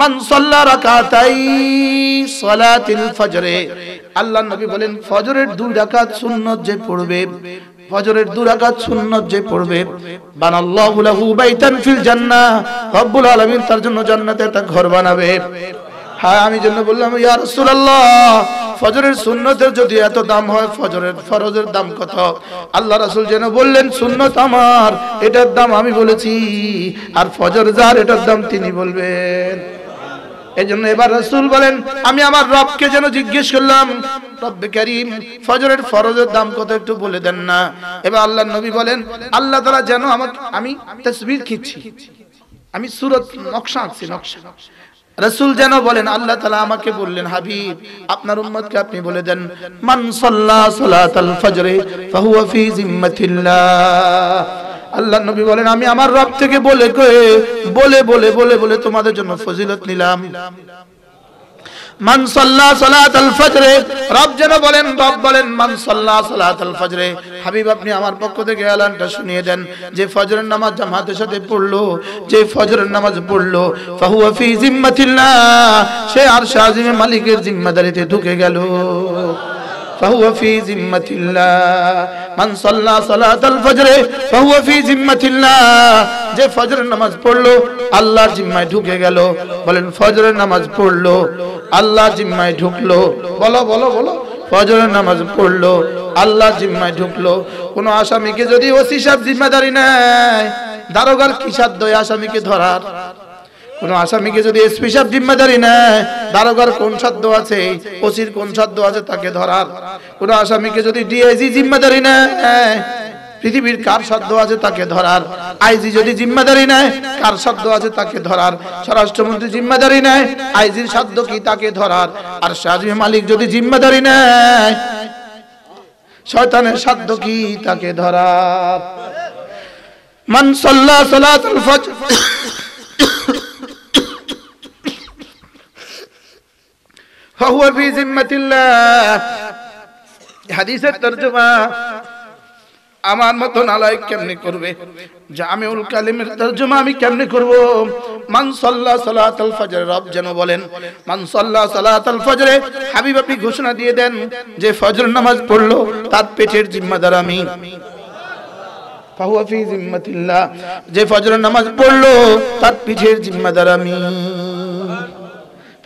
মান সাল্লা রাকাতাই সালাতিল ফজরে আল্লাহ নবী বলেন ফজরের দুই রাকাত সুন্নত যে পড়বে ফজরের দুই রাকাত সুন্নত যে পড়বে বানাল্লাহু লাহু বাইতান ফিল জান্নাহ রব্বুল আলামিন তার জন্য জান্নাতে একটা ঘর বানাবে হ্যাঁ আমি জন্য বললাম ইয়া রাসূলুল্লাহ ফজরের সুন্নতের যদি এত দাম হয় ফজরের ফরজের দাম কত আল্লাহ রাসূল যেন বললেন সুন্নত আমার এটার দাম আমি বলেছি আর ফজর যার এটার দাম তিনি বলবেন এই জন্য এবার রসুল বলেন আমি আমার রবকে যেন জিজ্ঞেস করলাম রব্বে করিম ফজরের ফরজের দাম কত একটু বলে দেন না এবার আল্লাহ নবী বলেন আল্লাহ তালা যেন আমাকে আমি তসবির খিচ্ছি আমি সুরত নকশা আঁকছি নকশা রসুল যেন বলেন আল্লাহ তালা আমাকে বললেন হাবিব আপনার উম্মতকে আপনি বলে দেন মান সাল্লাহ সালাত আল ফজরে ফাহুয়া ফি জিম্মাতিল্লাহ আল্লাহ নবী বলেন আমি আমার রব থেকে বলে বলে বলে বলে বলে তোমাদের জন্য ফজিলত নিলাম পক্ষ থেকে শুনিয়ে যে নামাজ সাথে পড়লো যে নামাজ সে মালিকের জিম্মাদারিতে ঢুকে গেল فهو في ذمة الله من صلى صلاة الفجر فهو في ذمة الله যে ফজরের নামাজ পড়লো আল্লাহর জিম্মায় ঢুকে গেল বলেন ফজরের নামাজ পড়লো আল্লাহ জিম্মায় ঢুকলো বলো বলো বলো ফজরের নামাজ পড়লো আল্লাহ জিম্মায় ঢুকলো কোনো আসামিকে যদি ওসি সাহেব জিম্মাদারি নেয় দারোগার কি সাধ্য আসামিকে ধরার কোন আসামিকে যদি স্পেশাল জিম্মাদারি নেয় দারোগার কোন সাধ্য আছে ওসির কোন সাধ্য আছে তাকে ধরার কোন আসামিকে যদি ডিআইজি জিম্মাদারি নেয় পৃথিবীর কার সাধ্য আছে তাকে ধরার আইজি যদি জিম্মাদারি নেয় কার সাধ্য আছে তাকে ধরার স্বরাষ্ট্রমন্ত্রী জিম্মাদারি নেয় আইজির সাধ্য কি তাকে ধরার আর শাহজি মালিক যদি জিম্মাদারি নেয় শয়তানের সাধ্য কি তাকে ধরার মান সলাতুল ফজর ফাহুয়া ফি জিম্মাতিল্লাহ তর্জমা আমার মতো নালায়ক কেমনে করবে জামিউল কালিমের তর্জমা আমি কেমনে করব মান সাল্লা সালাতাল ফজর রব যেন বলেন মান সাল্লা সালাতাল ফজরে হাবিব আপনি ঘোষণা দিয়ে দেন যে ফজর নামাজ পড়লো তার পেটের জিম্মাদার আমি ফাহুয়া ফি জিম্মাতিল্লাহ যে ফজর নামাজ পড়লো তার পিঠের জিম্মাদার আমি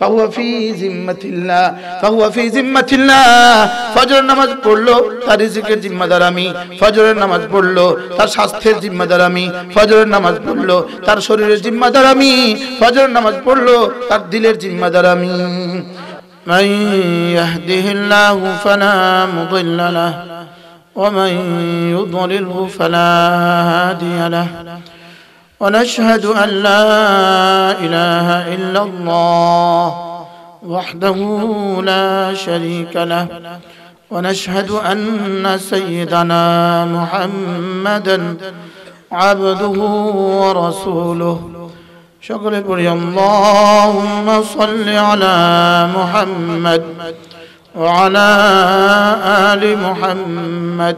ফাহুয়া ফি জিম্মাতিল্লাহ ফাহুয়া ফি জিম্মাতিল্লাহ ফজরের নামাজ পড়লো তার রিজিকের জিম্মাদার আমি ফজরের নামাজ পড়লো তার স্বাস্থ্যের জিম্মাদার আমি ফজরের নামাজ পড়লো তার শরীরের জিম্মাদার আমি ফজরের নামাজ পড়লো তার দিলের জিম্মাদার আমি من يهده الله فلا مضل له ومن يضلله فلا هادي له ونشهد أن لا إله إلا الله وحده لا شريك له ونشهد أن سيدنا محمدا عبده ورسوله شكر بري اللهم صل على محمد وعلى آل محمد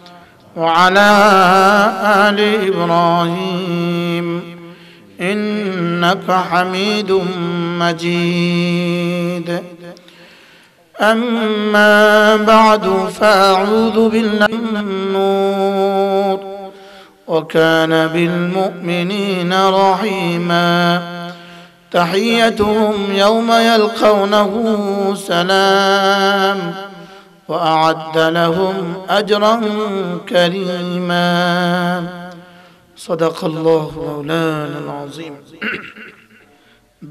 وعلى آل إبراهيم إنك حميد مجيد أما بعد فأعوذ بالله من النور وكان بالمؤمنين رحيما تحيتهم يوم يلقونه سلام واعد لهم اجرا كريما صدق الله مولانا العظيم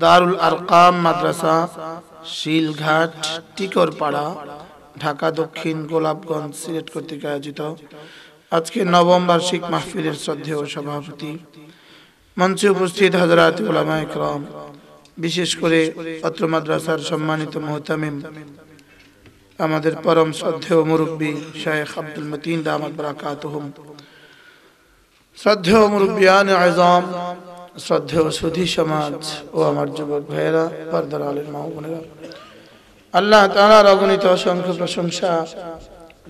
দারুল আরকাম মাদ্রাসা শিলঘাট টিকরপাড়া ঢাকা দক্ষিণ গোলাপগঞ্জ সিলেট কর্তৃক আয়োজিত আজকে নবম বার্ষিক মাহফিলের শ্রদ্ধেয় সভাপতি মঞ্চে উপস্থিত হাজরাত ওলামা ক্রম বিশেষ করে অত্র মাদ্রাসার সম্মানিত মোহতামিম আমাদের পরম শ্রদ্ধেয় মুরব্বী শেখ আব্দুল মতিন দামাত বরাকাত শ্রদ্ধেয় মুরব্বিয়ান আজম শ্রদ্ধেয় সুধী সমাজ ও আমার যুবক ভাইয়েরা পর্দার আলের মা আল্লাহ তাঁরা অগণিত অসংখ্য প্রশংসা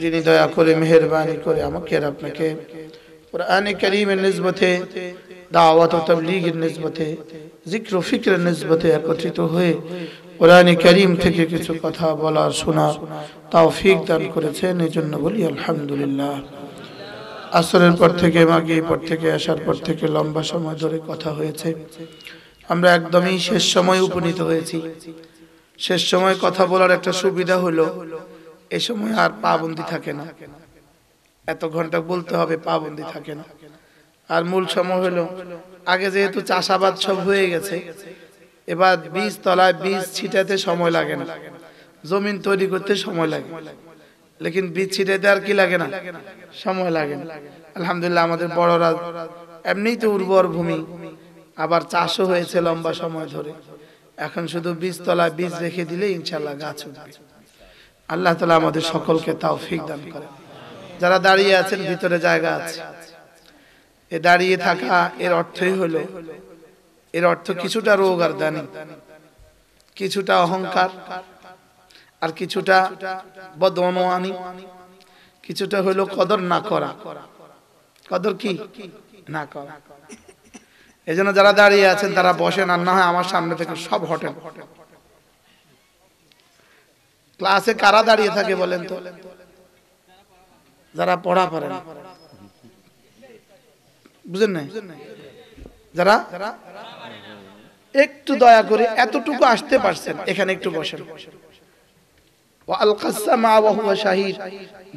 যিনি দয়া করে মেহরবানি করে আমাকে আর আপনাকে কোরআনে করিমের নিসবতে দাওয়াত ও তাবলীগের নিসবতে জিক্র ফিক্রের নিসবতে একত্রিত হয়ে কোরআনে করিম থেকে কিছু কথা বলা শোনা তাওফিক দান করেছেন এই জন্য বলি আলহামদুলিল্লাহ আসরের পর থেকে মাগে এই পর থেকে আসার পর থেকে লম্বা সময় ধরে কথা হয়েছে আমরা একদমই শেষ সময় উপনীত হয়েছি শেষ সময় কথা বলার একটা সুবিধা হলো এ সময় আর পাবন্দি থাকে না এত ঘন্টা বলতে হবে পাবন্দি থাকে না আর মূল সময় হলো আগে যেহেতু চাষাবাদ সব হয়ে গেছে এবার বীজ তলায় বীজ ছিটাতে সময় লাগে না জমিন তৈরি করতে সময় লাগে লেকিন বীজ ছিটাতে আর কি লাগে না সময় লাগে না আলহামদুলিল্লাহ আমাদের বড়রা এমনিই তো উর্বর ভূমি আবার চাষও হয়েছে লম্বা সময় ধরে এখন শুধু বীজ তলায় বীজ রেখে দিলে ইনশাল্লাহ গাছ উঠবে আল্লাহ তালা আমাদের সকলকে তাও ফিক দান করে যারা দাঁড়িয়ে আছেন ভিতরে জায়গা আছে এ দাঁড়িয়ে থাকা এর অর্থই হলো এর অর্থ কিছুটা রোগ আর দানি কিছুটা অহংকার আর কিছুটা বদমানি কিছুটা হইল কদর না করা কদর কি না করা এই জন্য যারা দাঁড়িয়ে আছেন তারা বসেন আর না হয় আমার সামনে থেকে সব হটেন ক্লাসে কারা দাঁড়িয়ে থাকে বলেন তো যারা পড়া পারে বুঝেন না যারা একটু দয়া করে এতটুকু আসতে পারছেন এখানে একটু বসেন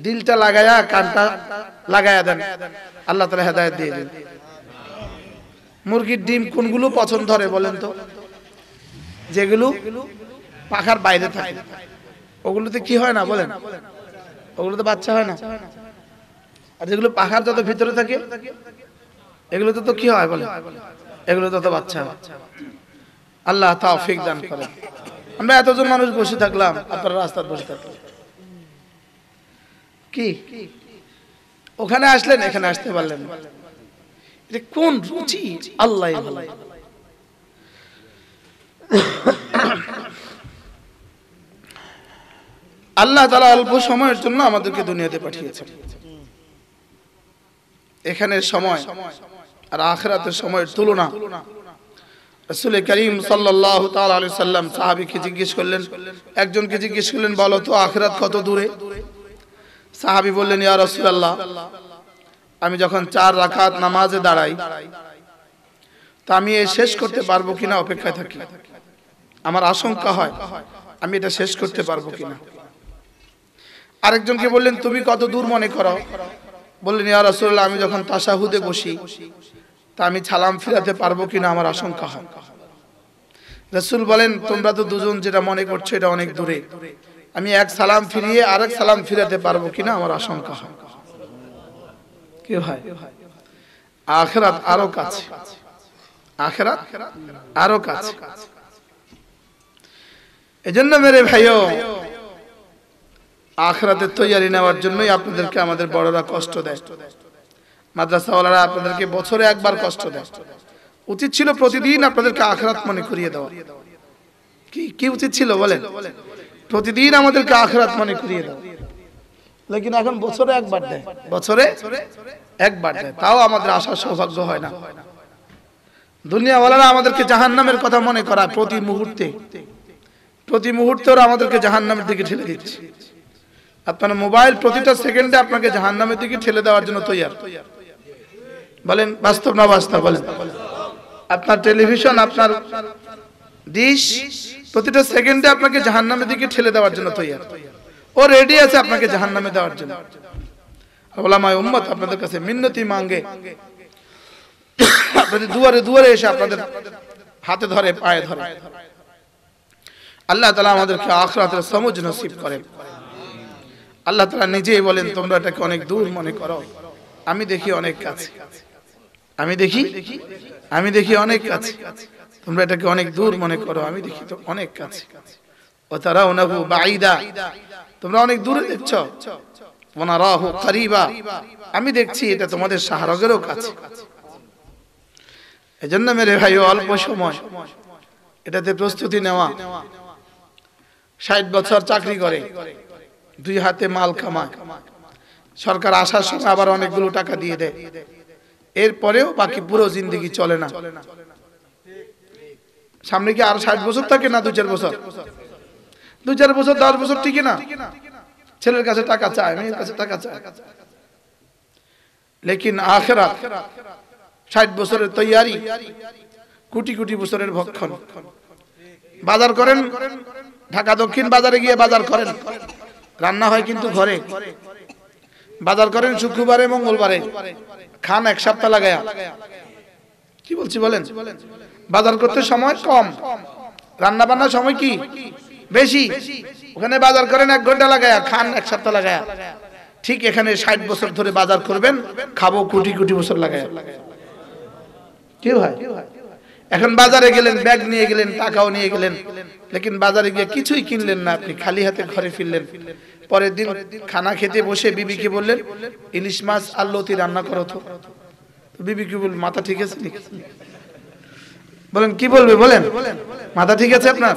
দিলটা লাগায়া কানটা লাগায়া দেন আল্লাহ তালা হেদায়ত দিয়ে দিন মুরগির ডিম কোনগুলো পছন্দ ধরে বলেন তো যেগুলো পাখার বাইরে থাকে ওগুলোতে কি হয় না বলেন ওগুলোতে বাচ্চা হয় না আর যেগুলো পাখার যত ভিতরে থাকে এগুলোতে তো কি হয় বলে এগুলো তত বাচ্চা আল্লাহ তাওফিক দান করেন আমরা এতজন মানুষ বসে থাকলাম আপনার রাস্তার বসে থাকলাম কি ওখানে আসলেন এখানে আসতে পারলেন কোন রুচি আল্লাহ আল্লাহ তালা অল্প সময়ের জন্য আমাদেরকে দুনিয়াতে পাঠিয়েছেন এখানে সময় আর আখরাতের সময়ের তুলনা রসুল করিম সাল্লাহ তালি সাল্লাম সাহাবিকে জিজ্ঞেস করলেন একজনকে জিজ্ঞেস করলেন বলো তো আখরাত কত দূরে সাহাবি বললেন ইয়া রসুল আল্লাহ আমি যখন চার রাখাত নামাজে দাঁড়াই তা আমি এই শেষ করতে পারবো কিনা অপেক্ষায় থাকি আমার আশঙ্কা হয় আমি এটা শেষ করতে পারবো কিনা আরেকজনকে বললেন তুমি কত দূর মনে করো বললেন ইয়া রসুল্লাহ আমি যখন তাসাহুদে বসি তা আমি ছালাম ফিরাতে পারবো কিনা আমার আশঙ্কা হয় রসুল বলেন তোমরা তো দুজন যেটা মনে করছো এটা অনেক দূরে আমি এক সালাম ফিরিয়ে আরেক সালাম ফিরাতে পারবো কিনা আমার আশঙ্কা হয় কি হয় আখেরাত আরো কাছে আখেরাত আরো কাছে এজন্য মেরে ভাইও আখরাতের তৈয়ারি নেওয়ার জন্যই আপনাদেরকে আমাদের বড়রা কষ্ট দেয় মাদ্রাসাওয়ালারা আপনাদেরকে বছরে একবার কষ্ট দেয় উচিত ছিল প্রতিদিন আপনাদেরকে আখরাত মনে করিয়ে দেওয়া কি কি উচিত ছিল বলেন প্রতিদিন আমাদেরকে আখরাত মনে করিয়ে দেওয়া লেকিন এখন বছরে একবার দেয় বছরে একবার দেয় তাও আমাদের আসার সৌভাগ্য হয় না দুনিয়াওয়ালারা আমাদেরকে জাহান নামের কথা মনে করা প্রতি মুহূর্তে প্রতি মুহূর্তে ওরা আমাদেরকে জাহান নামের দিকে ঠেলে দিচ্ছে আপনার মোবাইল প্রতিটা সেকেন্ডে আপনাকে জাহান নামের দিকে ঠেলে দেওয়ার জন্য তৈয়ার বলেন বাস্তব না বাস্তব বলেন আপনার টেলিভিশন আপনার ডিশ প্রতিটা সেকেন্ডে আপনাকে জাহান্নামের দিকে ঠেলে দেওয়ার জন্য তৈরি ও রেডি আছে আপনাকে জাহান্নামে দেওয়ার জন্য ওলামায় উম্মত আপনাদের কাছে মিন্নতি মাঙ্গে আপনাদের দুয়ারে দুয়ারে এসে আপনাদের হাতে ধরে পায়ে ধরে আল্লাহ তালা আমাদেরকে আখরাতের সমুজ নসিব করে আল্লাহ তালা নিজেই বলেন তোমরা এটাকে অনেক দূর মনে করো আমি দেখি অনেক কাছে আমি দেখি আমি দেখি অনেক কাছে তোমরা এটাকে অনেক দূর মনে করো আমি দেখি তো অনেক কাছে ও তারা ওনাহু বাইদা তোমরা অনেক দূরে দেখছ ওনারাহু কারিবা আমি দেখছি এটা তোমাদের শাহরগেরও কাছে এজন্য মেরে ভাই অল্প সময় এটাতে প্রস্তুতি নেওয়া ষাট বছর চাকরি করে দুই হাতে মাল কামায় সরকার আসার সময় আবার অনেকগুলো টাকা দিয়ে দেয় এরপরেও বাকি পুরো জিন্দগি চলে না সামনে কি আর ষাট বছর থাকে না দু চার বছর দু চার বছর দশ বছর ঠিকই না ছেলের কাছে টাকা চায় মেয়ের কাছে টাকা চায় লেকিন আখেরা ষাট বছরের তৈয়ারি কোটি কোটি বছরের ভক্ষণ বাজার করেন ঢাকা দক্ষিণ বাজারে গিয়ে বাজার করেন রান্না হয় কিন্তু ঘরে বাজার করেন শুক্রবারে মঙ্গলবারে খান এক সপ্তাহ লাগায়া কি বলছি বলেন বাজার করতে সময় কম রান্না বান্নার সময় কি বেশি ওখানে বাজার করেন এক ঘন্টা লাগায়া খান এক সপ্তাহ লাগায়া ঠিক এখানে ষাট বছর ধরে বাজার করবেন খাবো কোটি কোটি বছর লাগায়া কি ভাই এখন বাজারে গেলেন ব্যাগ নিয়ে গেলেন টাকাও নিয়ে গেলেন লেকিন বাজারে গিয়ে কিছুই কিনলেন না আপনি খালি হাতে ঘরে ফিরলেন পরের দিন খানা খেতে বসে বিবিকে বললেন ইলিশ মাছ আর লতি রান্না করো তো বিবিকে বল মাথা ঠিক আছে বলেন কি বলবে বলেন মাথা ঠিক আছে আপনার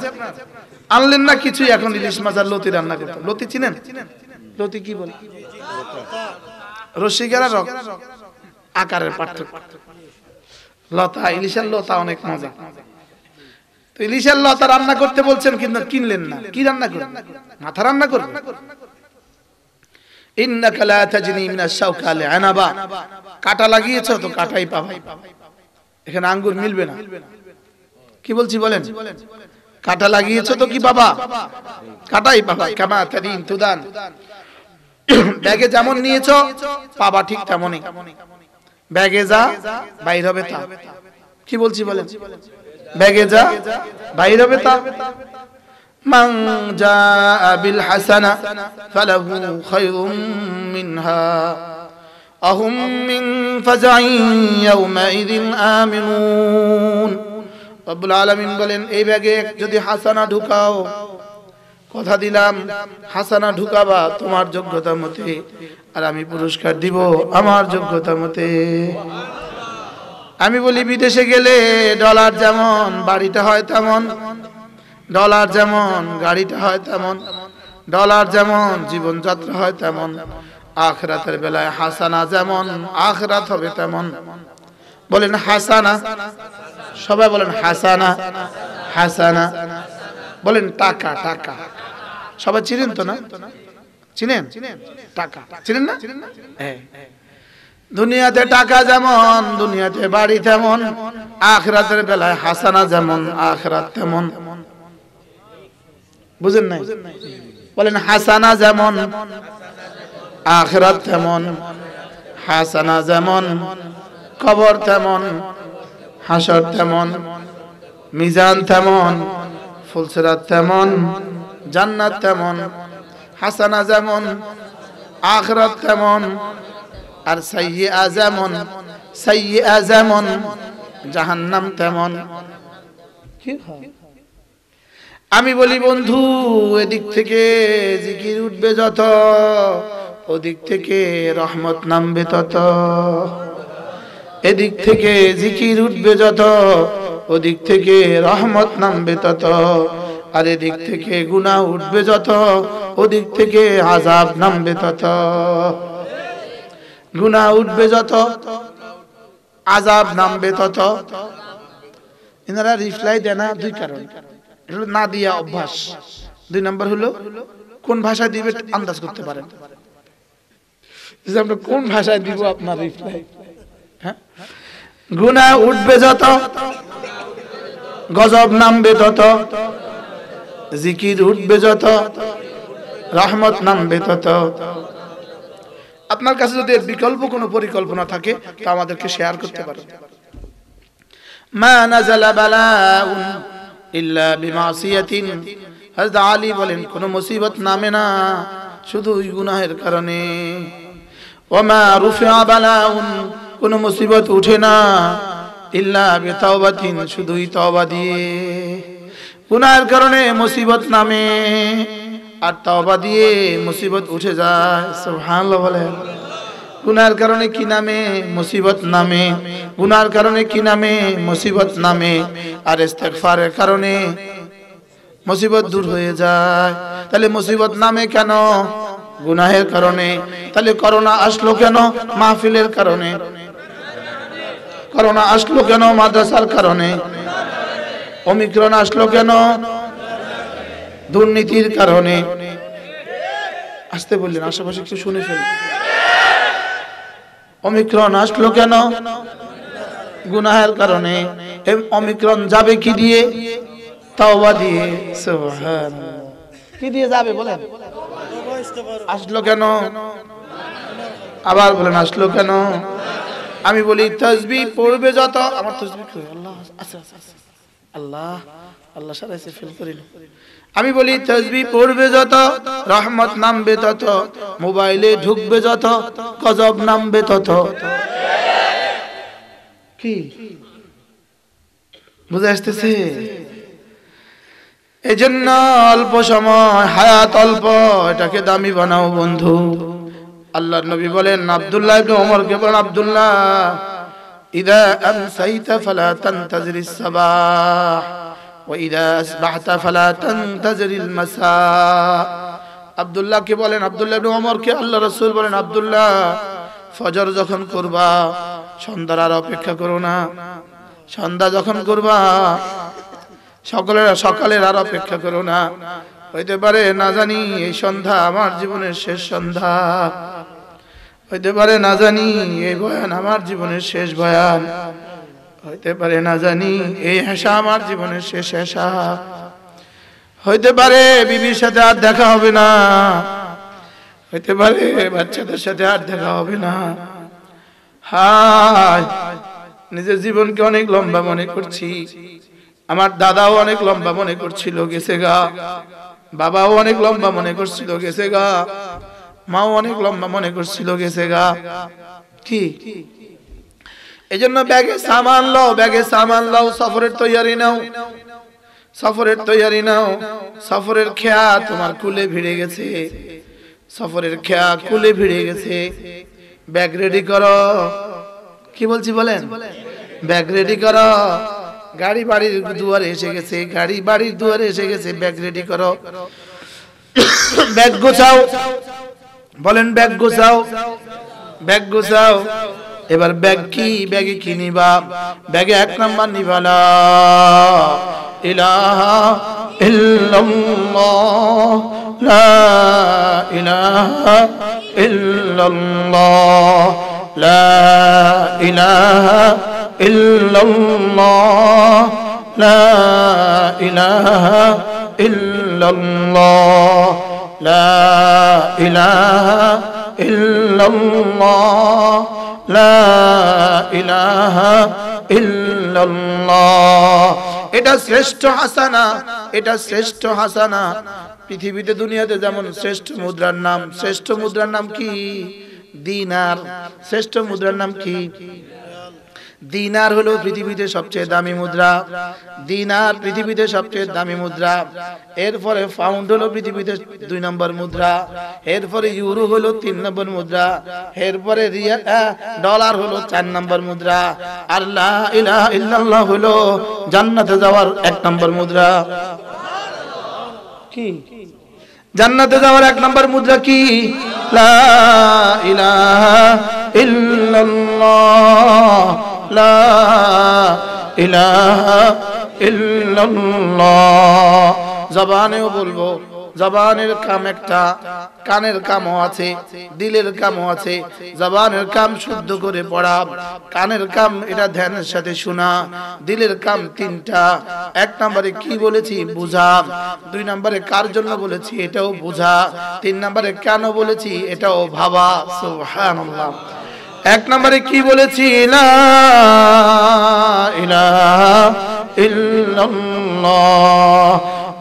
আনলেন না কিছুই এখন ইলিশ মাছ আর লতি রান্না করতো লতি চিনেন লতি কি বলে রসিকেরা রক আকারের পার্থক্য লতা ইলিশের লতা অনেক মজা তো ইলিশের লতা রান্না করতে বলছেন কিন্তু কিনলেন না কি রান্না করবেন মাথা রান্না করবেন ইন্নাকা লা তাজনি মিনাশ শাওকাল আনাবা কাটা লাগিয়েছো তো কাটাই পাবা এখানে আঙ্গুর মিলবে না কি বলছি বলেন কাটা লাগিয়েছো তো কি বাবা কাটাই বাবা কামা তারিন তুদান ব্যাগে যেমন নিয়েছো পাবা ঠিক তেমনই ব্যাগে যা বাইর হবে তা কি বলছি বলেন ব্যাগে যা বাইর হবে তা من جاء بالحسنة فله خير منها أهم من فزع يومئذ آمنون رب العالمين বলেন এই ব্যাগে যদি হাসানা ঢুকাও কথা দিলাম হাসানা ঢুকাবা তোমার যোগ্যতা মতে আর আমি পুরস্কার দিব আমার যোগ্যতা মতে আমি বলি বিদেশে গেলে ডলার যেমন বাড়িটা হয় তেমন ডলার যেমন গাড়িটা হয় তেমন ডলার যেমন জীবনযাত্রা হয় তেমন আখরাতের বেলায় হাসানা যেমন আখরাত হবে তেমন বলেন হাসানা সবাই বলেন হাসানা হাসানা বলেন টাকা টাকা সবাই চিনেন তো না চিনেন টাকা চিনেন না হ্যাঁ দুনিয়াতে টাকা যেমন দুনিয়াতে বাড়ি তেমন আখরাতের বেলায় হাসানা যেমন আখরাত তেমন বুঝেন নাই বলেন হাসানা যেমন আখরাত তেমন হাসানা যেমন কবর তেমন হাসর তেমন মিজান তেমন ফুলসরাত তেমন জান্নাত তেমন হাসানা যেমন আখরাত তেমন আর সাইয়া যেমন সাইয়া যেমন জাহান্নাম তেমন কি আমি বলি বন্ধু এদিক থেকে জিকির উঠবে যত ওদিক থেকে রহমত নামবে তত এদিক থেকে জিকির উঠবে যত ওদিক থেকে রহমত নামবে তত আর এদিক থেকে গুণা উঠবে যত ওদিক থেকে আজাব নামবে তত গুনা উঠবে যত আজাব নামবে তত এনারা রিপ্লাই দেয় না দুই কারণ না দিয়া অভ্যাস দুই নম্বর হলো কোন ভাষায় দিবে আন্দাজ করতে পারেন আমরা কোন ভাষায় দিব আপনার রিপ্লাই হ্যাঁ? গুনা উঠবে যত গজব নামবে তত জিকির উঠবে যত রহমত নামবে তত আপনার কাছে যদি বিকল্প কোনো পরিকল্পনা থাকে তা আমাদেরকে শেয়ার করতে পারেন মা নাজালা বালাউন ইল্লা বিমাসিয়াতিন হযরত আলী বলেন কোন মুসিবত নামে না শুধু গুনাহের কারণে ওমা রুফিয়া বালাউন কোন মুসিবত উঠে না ইল্লা বিতাওবাতিন শুধুই তওবা দিয়ে গুনাহের কারণে মুসিবত নামে আর তওবা দিয়ে মুসিবত উঠে যায় সুবহানাল্লাহ বলেন গুনার কারণে কি নামে মুসিবত নামে গুনার কারণে কি নামে মুসিবত নামে আর ইস্তেগফারের কারণে মুসিবত দূর হয়ে যায় তাহলে মুসিবত নামে কেন গুনাহের কারণে তাহলে করোনা আসলো কেন মাহফিলের কারণে করোনা আসলো কেন মাদ্রাসার কারণে অমিক্রণ আসলো কেন দুর্নীতির কারণে আসতে বললেন আশেপাশে কিছু শুনে ফেল অমিক্রণ আসলো কেন গুনাহের কারণে অমিক্রণ যাবে কি দিয়ে তাওবা দিয়ে কি দিয়ে যাবে বলেন আসলো কেন আবার বলেন আসলো কেন আমি বলি তসবি পড়বে যত আমার তসবি আচ্ছা, আচ্ছা, আচ্ছা। আল্লাহ আল্লাহ আল্লাহ সারাইছে ফেল করিল আমি বলি তসবি পড়বে যত রহমত নামবে তত মোবাইলে ঢুকবে যত কজব নামবে তত কি বুঝে আসতেছে এজন্য অল্প সময় হায়াত অল্প এটাকে দামি বানাও বন্ধু আল্লাহ নবী বলেন আব্দুল্লাহ ইবনে ওমর কে বলেন আব্দুল্লাহ ইদা আমসাইতা ফালা তানতাজিরিস সাবাহ وإذا أصبحت فلا আব্দুল্লাহকে বলেন আব্দুল্লাহ ইবনে ওমরকে আল্লাহ রসুল বলেন আব্দুল্লাহ ফজর যখন করবা সন্ধ্যার আর অপেক্ষা করো না সন্ধ্যা যখন করবা সকলের সকালের আর অপেক্ষা করো না হইতে পারে না জানি এই সন্ধ্যা আমার জীবনের শেষ সন্ধ্যা হইতে পারে না জানি এই বয়ান আমার জীবনের শেষ বয়ান হইতে পারে না জানি এই হেসা আমার জীবনের শেষ হেসা হইতে পারে বিবির সাথে আর দেখা হবে না হইতে পারে বাচ্চাদের সাথে আর দেখা হবে না হায় নিজের জীবনকে অনেক লম্বা মনে করছি আমার দাদাও অনেক লম্বা মনে করছিল গেছে গা বাবাও অনেক লম্বা মনে করছিল গেছে গা মাও অনেক লম্বা মনে করছিল গেছে গা কি এই জন্য ব্যাগে সামান লও ব্যাগে সামান লও সফরের তৈয়ারি নাও সফরের তৈয়ারি নাও সফরের খেয়া তোমার কুলে ভিড়ে গেছে সফরের খেয়া কুলে ভিড়ে গেছে ব্যাগ রেডি করো কি বলছি বলেন ব্যাগ রেডি করো গাড়ি বাড়ির দুয়ারে এসে গেছে গাড়ি বাড়ির দুয়ারে এসে গেছে ব্যাগ রেডি করো ব্যাগ গোছাও বলেন ব্যাগ গোছাও ব্যাগ গোছাও এবার ব্যাগ কি ব্যাগে কি নিবা ব্যাগে এক নাম্বার নিবালা ইলাহা ইল্লাল্লাহ লা ইলাহা ইল্লাল্লাহ লা ইলাহা ইল্লাল্লাহ লা ইলাহা ইল্লাল্লাহ لا إله إلا الله لا إله إلا الله এটা শ্রেষ্ঠ হাসানা এটা শ্রেষ্ঠ হাসানা পৃথিবীতে দুনিয়াতে যেমন শ্রেষ্ঠ মুদ্রার নাম শ্রেষ্ঠ মুদ্রার নাম কি দিনার শ্রেষ্ঠ মুদ্রার নাম কি দিনার হলো পৃথিবীতে সবচেয়ে দামি মুদ্রা দিনার পৃথিবীতে সবচেয়ে দামি মুদ্রা এরপরে পাউন্ড হলো পৃথিবীতে দুই নম্বর মুদ্রা এরপরে ইউরো হলো তিন নম্বর মুদ্রা এরপরে ডলার হলো চার নম্বর মুদ্রা আর লা ইল্লাল্লাহ হলো জান্নাতে যাওয়ার এক নম্বর মুদ্রা কি জান্নাতে যাওয়ার এক নম্বর মুদ্রা কি লা ইলাহা ইল্লাল্লাহ لا إله إلا الله زبانه বলবো জবানের কাম একটা কানের কামও আছে দিলের কামও আছে জবানের কাম শুদ্ধ করে পড়া কানের কাম এটা ধ্যানের সাথে শোনা দিলের কাম তিনটা এক নম্বরে কি বলেছি বোঝা দুই নম্বরে কার জন্য বলেছি এটাও বোঝা তিন নম্বরে কেন বলেছি এটাও ভাবা সুবহানাল্লাহ এক নম্বরে কি বলেছি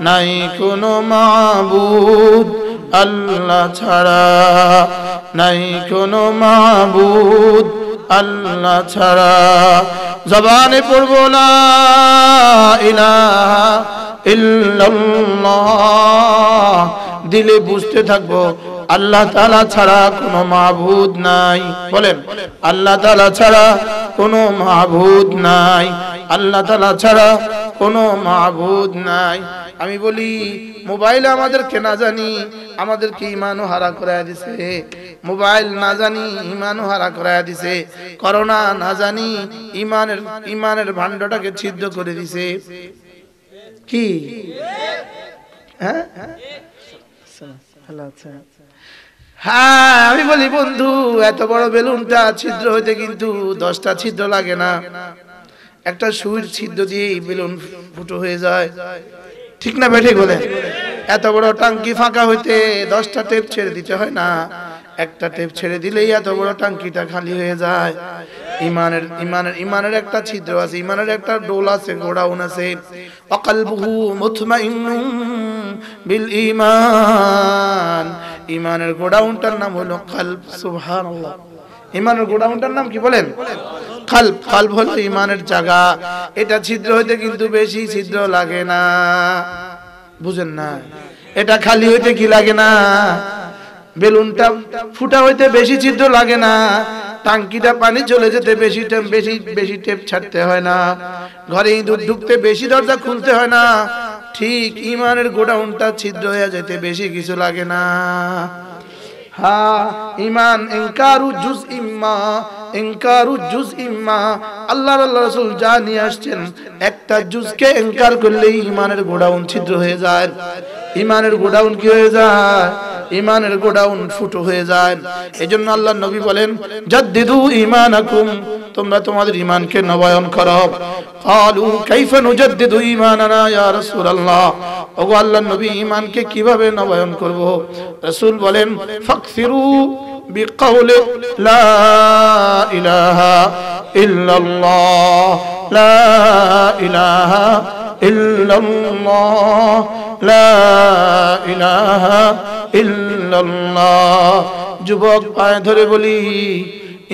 নাই কোনো মাবুদ আল্লাহ ছাড়া নাই কোনো মাবুদ আল্লাহ ছাড়া জবানে পড়ব না ইলাহা ইল্লাল্লাহ দিলে বুঝতে থাকবো আল্লাহ তালা ছাড়া কোনো মাহবুদ নাই বলেন আল্লাহ তালা ছাড়া কোনো মাহবুদ নাই আল্লাহ তালা ছাড়া কোনো মাহবুদ নাই আমি বলি মোবাইল আমাদেরকে না জানি আমাদেরকে ইমানও হারা করা দিছে মোবাইল না জানি ইমানও হারা করা দিছে করোনা না জানি ইমানের ইমানের ভাণ্ডটাকে ছিদ্র করে দিছে কি হ্যাঁ আচ্ছা হ্যাঁ আমি বলি বন্ধু এত বড় বেলুনটা ছিদ্র হইতে কিন্তু দশটা ছিদ্র লাগে না একটা সুইর ছিদ্র দিয়ে বেলুন ফুটো হয়ে যায় ঠিক না বেঠে বলে এত বড় টাঙ্কি ফাঁকা হইতে দশটা টেপ ছেড়ে দিতে হয় না একটা টেপ ছেড়ে দিলেই এত বড় টাঙ্কিটা খালি হয়ে যায় ইমানের ইমানের ইমানের একটা ছিদ্র আছে ইমানের একটা ডোল আছে গোডাউন আছে অকালবহু মুতমাইনুম বিল ইমান ইমানের গোডাউনটার নাম হলো কালব সুবহানাল্লাহ ইমানের গোডাউনটার নাম কি বলেন খালপ খালপ হলো ইমানের জায়গা এটা ছিদ্র হইতে কিন্তু বেশি ছিদ্র লাগে না বুঝেন না এটা খালি হইতে কি লাগে না বেলুনটা ফুটা হইতে বেশি ছিদ্র লাগে না টাঙ্কিটা পানি চলে যেতে বেশি বেশি বেশি টেপ ছাড়তে হয় না ঘরে ইঁদুর ঢুকতে বেশি দরজা খুলতে হয় না ঠিক ইমানের গোডাউনটা ছিদ্র হয়ে যেতে বেশি কিছু লাগে না হা ইমান জুজ ইম্মা ইনকারু জুজ ইম্মা আল্লাহ আল্লাহ রাসূল যা নিয়ে আসছেন একটা জুজকে ইনকার করলেই ইমানের গোডাউন ছিদ্র হয়ে যায় ইমানের গোডাউন কি হয়ে যায় ইমানের গোডাউন ফুটো হয়ে যায় এই জন্য আল্লাহ নবী বলেন জাদ্দিদু ইমান আকুম তোমরা তোমাদের ইমানকে নবায়ন করো কালু কাইফা নুজাদ্দিদু ইমানানা ইয়া রাসূলুল্লাহ ওগো আল্লাহর নবী ইমানকে কিভাবে নবায়ন করব রাসূল বলেন ফাকসিরু بقول লা ইলাহা إلا লা ইলাহা إلا الله لا إله إلا الله যুবক পায়ে ধরে বলি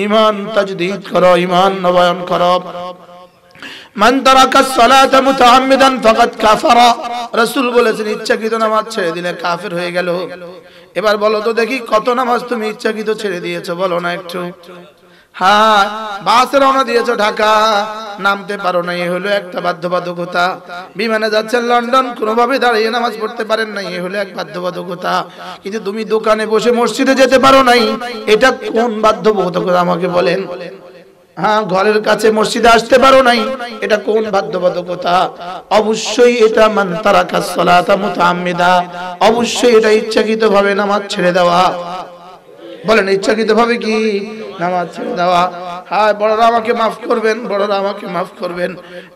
ইমান তাজদিদ করো ইমান নবায়ন করো মান তারাকা সালাতা মুতাআম্মিদান ফাকাদ কাফারা রাসূল বলেছেন ইচ্ছাকৃত নামাজ ছেড়ে দিলে কাফের হয়ে গেল এবার বলো তো দেখি কত নামাজ তুমি ইচ্ছাকৃত ছেড়ে দিয়েছো বলো না একটু হ্যাঁ বাসে রওনা দিয়েছো ঢাকা নামতে পারো না এ হলো একটা বাধ্যবাধকতা বিমানে যাচ্ছেন লন্ডন কোনোভাবে দাঁড়িয়ে নামাজ পড়তে পারেন না এ হলো এক বাধ্যবাধকতা কিন্তু তুমি দোকানে বসে মসজিদে যেতে পারো নাই এটা কোন বাধ্যবাধকতা আমাকে বলেন হ্যাঁ ঘরের কাছে মসজিদে আসতে পারো নাই এটা কোন বাধ্যবাধকতা অবশ্যই এটা মান তারা তারাকা সালাতা মুতাআম্মিদা অবশ্যই এটা ভাবে নামাজ ছেড়ে দেওয়া বলেন ভাবে কি নামাজ ছেড়ে দেওয়া হ্যাঁ বড়রা আমাকে মাফ করবেন বড়রা আমাকে মাফ করবেন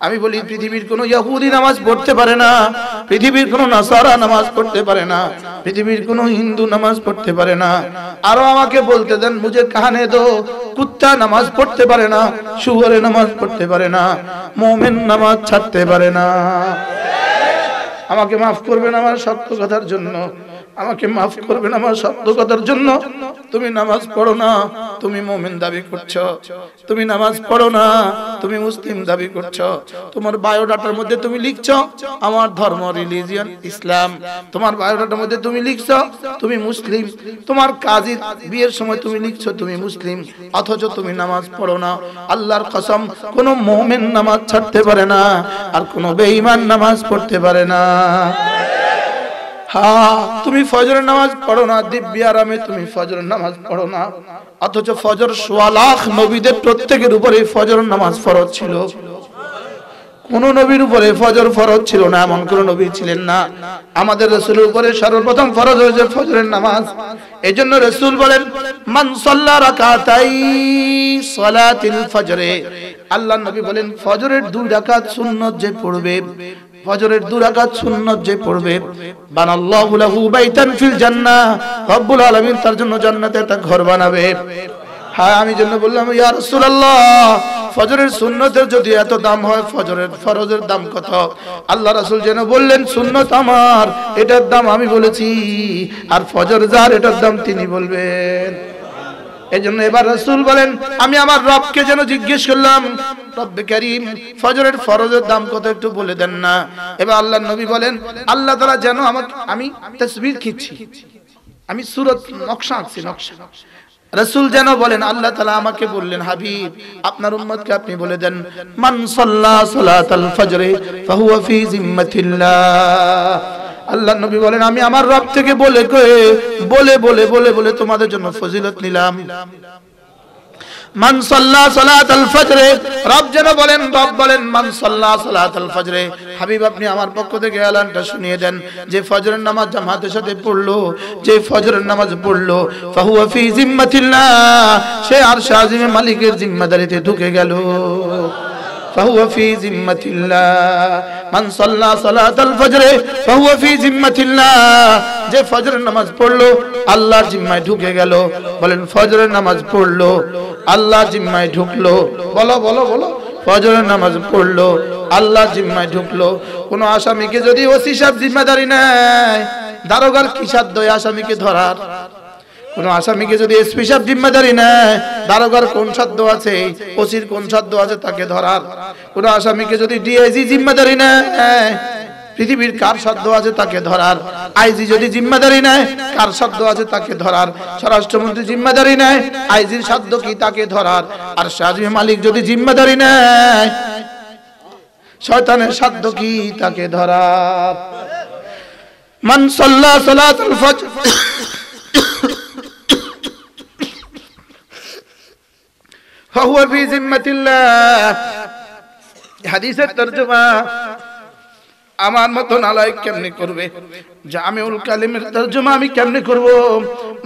আমি বলি পৃথিবীর কোনো ইয়াহুদি নামাজ পড়তে পারে না পৃথিবীর কোনো নাসারা নামাজ পড়তে পারে না পৃথিবীর কোনো হিন্দু নামাজ পড়তে পারে না আরো আমাকে বলতে দেন মুজে কাহানে দো কুত্তা নামাজ পড়তে পারে না শুয়রে নামাজ পড়তে পারে না মোমেন নামাজ ছাড়তে পারে না আমাকে মাফ করবেন আমার সত্য কথার জন্য আমাকে মাফ করবেন আমার সত্যকতার জন্য তুমি নামাজ পড়ো না তুমি মোমেন দাবি করছো তুমি নামাজ পড়ো না তুমি মুসলিম দাবি করছো তোমার বায়োডাটার মধ্যে তুমি লিখছো আমার ধর্ম রিলিজিয়ন ইসলাম তোমার বায়োডাটার মধ্যে তুমি লিখছো তুমি মুসলিম তোমার কাজী বিয়ের সময় তুমি লিখছো তুমি মুসলিম অথচ তুমি নামাজ পড়ো না আল্লাহর কসম কোনো মোমেন নামাজ ছাড়তে পারে না আর কোনো বেঈমান নামাজ পড়তে পারে না হা তুমি ফজরের নামাজ পড়ো না দিব্য আরামে তুমি ফজরের নামাজ পড়ো না অথচ ফজর সোয়া লাখ নবীদের প্রত্যেকের উপরে ফজর নামাজ ফরজ ছিল কোন নবীর উপরে ফজর ফরজ ছিল না এমন কোন নবী ছিলেন না আমাদের রসুলের উপরে সর্বপ্রথম ফরজ হয়েছে ফজরের নামাজ এই জন্য রসুল বলেন মান সাল্লা রাকাতাই সালাতিল ফজরে আল্লাহ নবী বলেন ফজরের দুই রাকাত সুন্নত যে পড়বে ফজরের দুরাকাত সুন্নত যে পড়বে বানাল্লাহু লাহু বাইতান ফিল জান্নাহ রব্বুল আলামিন তার জন্য জান্নাতে একটা ঘর বানাবে হ্যাঁ আমি জন্য বললাম ইয়া রাসূলুল্লাহ ফজরের সুন্নতের যদি এত দাম হয় ফজরের ফরজের দাম কত আল্লাহ রাসূল যেন বললেন সুন্নত আমার এটার দাম আমি বলেছি আর ফজর যার এটার দাম তিনি বলবেন এই জন্য এবার রসুল বলেন আমি আমার রবকে যেন জিজ্ঞেস করলাম রব্বে করিম ফজরের ফরজের দাম কত একটু বলে দেন না এবার আল্লাহ নবী বলেন আল্লাহ তারা যেন আমাকে আমি তসবির খিচ্ছি আমি সুরত নকশা আঁকছি নকশা রসুল যেন বলেন আল্লাহ তালা আমাকে বললেন হাবিব আপনার উম্মতকে আপনি বলে দেন মান সাল্লা সালাত আল ফজরে ফাহুয়া ফি জিম্মাতিল্লাহ আল্লাহ নবী বলেন আমি আমার রব থেকে বলে বলে বলে বলে বলে তোমাদের জন্য ফজিলত নিলাম হাবিব আপনি আমার পক্ষ থেকে শুনিয়ে দেন যে নামাজ সাথে পড়লো যে নামাজ পড়লো সে মালিকের জিম্মাদারিতে ঢুকে গেল فهو في ذمة الله من صلى صلاة الفجر فهو في ذمة الله যে ফজরের নামাজ পড়লো আল্লাহর জিম্মায় ঢুকে গেল বলেন ফজরের নামাজ পড়লো আল্লাহর জিম্মায় ঢুকলো বলো বলো বলো ফজরের নামাজ পড়লো আল্লাহ জিম্মায় ঢুকলো কোনো আসামিকে যদি ওসি সাহেব জিম্মাদারি নেয় দারোগার কি সাধ্য আসামিকে ধরার কোনো আসামিকে যদি এসপি সাহেব জিম্মাদারি নেয় দারোগার কোন সাধ্য আছে ওসির কোন সাধ্য আছে তাকে ধরার কোনো আসামিকে যদি ডিআইজি জিম্মাদারি নেয় পৃথিবীর কার সাধ্য আছে তাকে ধরার আইজি যদি জিম্মাদারি নেয় কার সাধ্য আছে তাকে ধরার স্বরাষ্ট্রমন্ত্রী জিম্মাদারি নেয় আইজির সাধ্য কি তাকে ধরার আর শাহজি মালিক যদি জিম্মাদারি নেয় শয়তানের সাধ্য কি তাকে ধরার মান সাল্লাহ সালাতুল ফজর ফাহুয়া ফি হাদিসের তর্জমা আমার মতো নালায় কেমনি করবে উল কালিমের তর্জমা আমি কেমনে করবো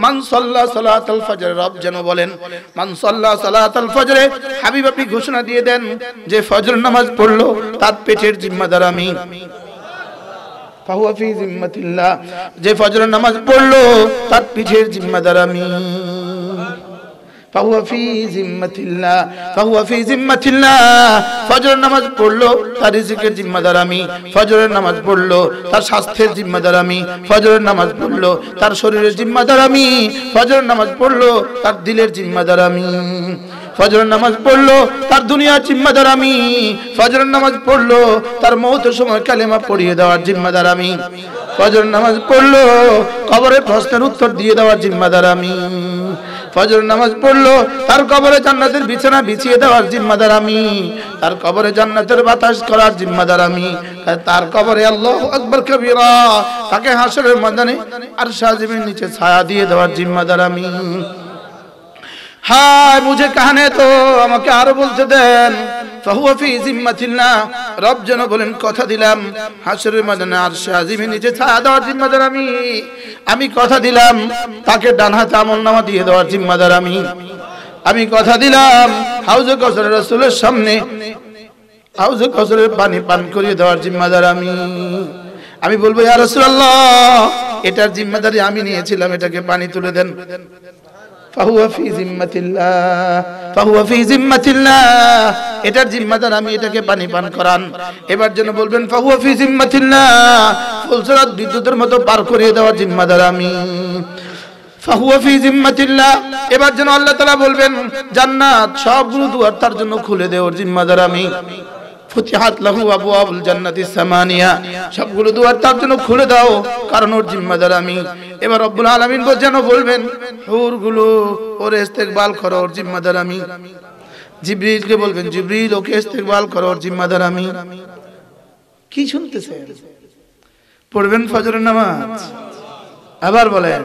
মান সাল্লা সালাতাল ফজর রব যেন বলেন মান সাল্লা সালাতাল ফজরে হাবিব আপনি ঘোষণা দিয়ে দেন যে ফজর নামাজ পড়লো তার পেটের জিম্মাদার আমি ফাহুয়া ফি যে ফজর নামাজ পড়লো তার পিঠের জিম্মাদার আমি ফাহুয়া ফি জিম্মাতিল্লাহ ফাহুয়া ফি জিম্মাতিল্লাহ ফজরের নামাজ পড়লো তার রিজিকের জিম্মাদার আমি ফজরের নামাজ পড়লো তার স্বাস্থ্যের জিম্মাদার আমি ফজরের নামাজ পড়লো তার শরীরের জিম্মাদার আমি ফজরের নামাজ পড়লো তার দিলের জিম্মাদার আমি ফজর নামাজ পড়লো তার দুনিয়ার জিম্মাদার আমি ফজর নামাজ পড়লো তার মৌত সময় কালেমা পড়িয়ে দেওয়ার জিম্মাদার আমি ফজর নামাজ পড়লো কবরের প্রশ্নের উত্তর দিয়ে দেওয়ার জিম্মাদার আমি ফজর নামাজ পড়লো তার কবরে জান্নাতের বিছানা বিছিয়ে দেওয়ার জিম্মাদার আমি তার কবরে জান্নাতের বাতাস করার জিম্মাদার আমি তার কবরে আল্লাহ আকবর কবিরা তাকে হাসরের ময়দানে আর সাজিমের নিচে ছায়া দিয়ে দেওয়ার জিম্মাদার আমি হায় মুঝে কাহানে তো আমাকে আরো বলতে দেন ফাহুয়া ফি জিম্মাতিল্লাহ রব বলেন কথা দিলাম হাসরের আমি আমি কথা দিলাম তাকে ডান হাতে নামা দিয়ে দেওয়ার জিম্মাদার আমি আমি কথা দিলাম হাউজে কসর রসুলের সামনে হাউজে কসরের পানি পান করিয়ে দেওয়ার জিম্মাদার আমি আমি বলবো ইয়া রাসূলুল্লাহ এটার জিম্মাদারি আমি নিয়েছিলাম এটাকে পানি তুলে দেন ফাহুয়া الله فهو في ফি الله এটার জিম্মাদার আমি এটাকে পানি পান করান এবার যেন বলবেন في ফি الله ফুলসরাত বিদ্যুতের মতো পার করে দেওয়ার জিম্মাদার আমি في ফি الله এবার যেন আল্লাহ তাআলা বলবেন জান্নাত সবগুলো দুয়ার তার জন্য খুলে ওর জিম্মাদার আমি ফুতিহাত লাহু আবওয়াবুল জান্নাতিস সামানিয়া সবগুলো দুয়ার তার জন্য খুলে দাও কারণ ওর জিম্মাদার আমি এবার রব্বুল আলমিন যেন বলবেন হুর গুলো ওর ইস্তেকবাল করো ওর জিম্মাদার আমি কে বলবেন জিব্রিল ওকে ইস্তেকবাল করো ওর জিম্মাদার আমি কি শুনতেছে পড়বেন ফজরের নামাজ আবার বলেন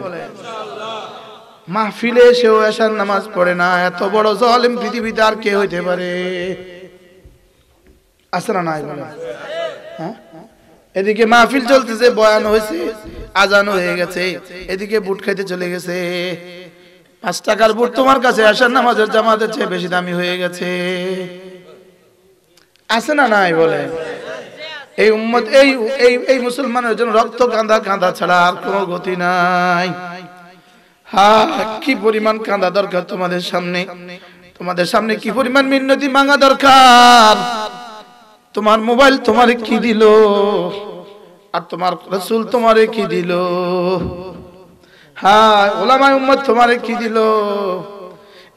মাহফিলে সেও এসার নামাজ পড়ে না এত বড় জলিম পৃথিবীতে আর কে হইতে পারে আসরা নাই বলে হ্যাঁ এদিকে মাহফিল চলতেছে বয়ান হয়েছে আজানো হয়ে গেছে এদিকে বুট খাইতে চলে গেছে পাঁচ টাকার বুট তোমার কাছে আসার নামাজের জামাতের চেয়ে বেশি দামি হয়ে গেছে আছে না নাই বলে এই উম্মত এই এই এই মুসলমানের জন্য রক্ত কাঁদা কাঁদা ছাড়া আর কোনো গতি নাই হা কি পরিমাণ কাঁদা দরকার তোমাদের সামনে তোমাদের সামনে কি পরিমাণ মিন্নতি মাঙ্গা দরকার তোমার মোবাইল তোমারে কি দিল আর তোমার রসুল তোমারে কি দিল হ্যাঁ ওলামাই উম্মদ তোমারে কি দিল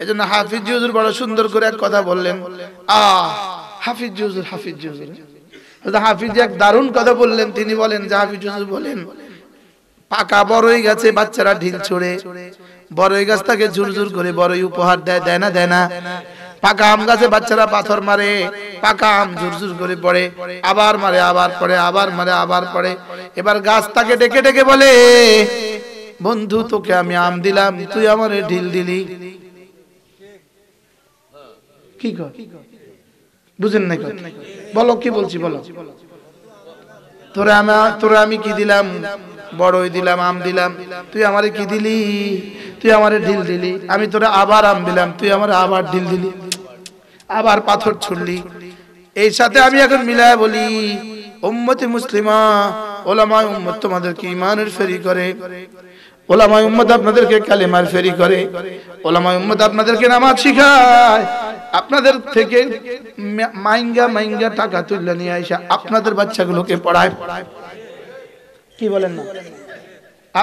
এই জন্য হাফিজ জুজুর বড় সুন্দর করে এক কথা বললেন আ হাফিজ জুজুর হাফিজ জিউজুর হাফিজ এক দারুণ কথা বললেন তিনি বলেন যে হাফিজ জিউজুর বলেন পাকা বড়ই গেছে বাচ্চারা ঢিল ছড়ে বড়ই গাছটাকে ঝুরঝুর করে বড়ই উপহার দেয় দেয় না দেয় না পাকা আম গাছে বাচ্চারা পাথর মারে পাকা আম ঝুর ঝুর করে পড়ে আবার মারে আবার পড়ে আবার মারে আবার পড়ে এবার গাছ তাকে ডেকে ডেকে বলে বন্ধু তোকে আমি আম দিলাম তুই আমারে ঢিল দিলি কি কর বুঝেন না বলো কি বলছি বলো তোরা আমি তোরা আমি কি দিলাম বড়ই দিলাম আম দিলাম তুই আমারে কি দিলি তুই আমারে ঢিল দিলি আমি তোরা আবার আম দিলাম তুই আমারে আবার ঢিল দিলি আবার পাথর ছুড়লি এই সাথে আমি এখন মিলায় বলি উম্মতি মুসলিমা ওলামায় উম্মত তোমাদেরকে ইমানের ফেরি করে ওলামায় উম্মত আপনাদেরকে কালেমার ফেরি করে ওলামায় উম্মত আপনাদেরকে নামাজ শিখায় আপনাদের থেকে মাইঙ্গা মাইঙ্গা টাকা তুললে নিয়ে আসে আপনাদের বাচ্চাগুলোকে পড়ায় কি বলেন না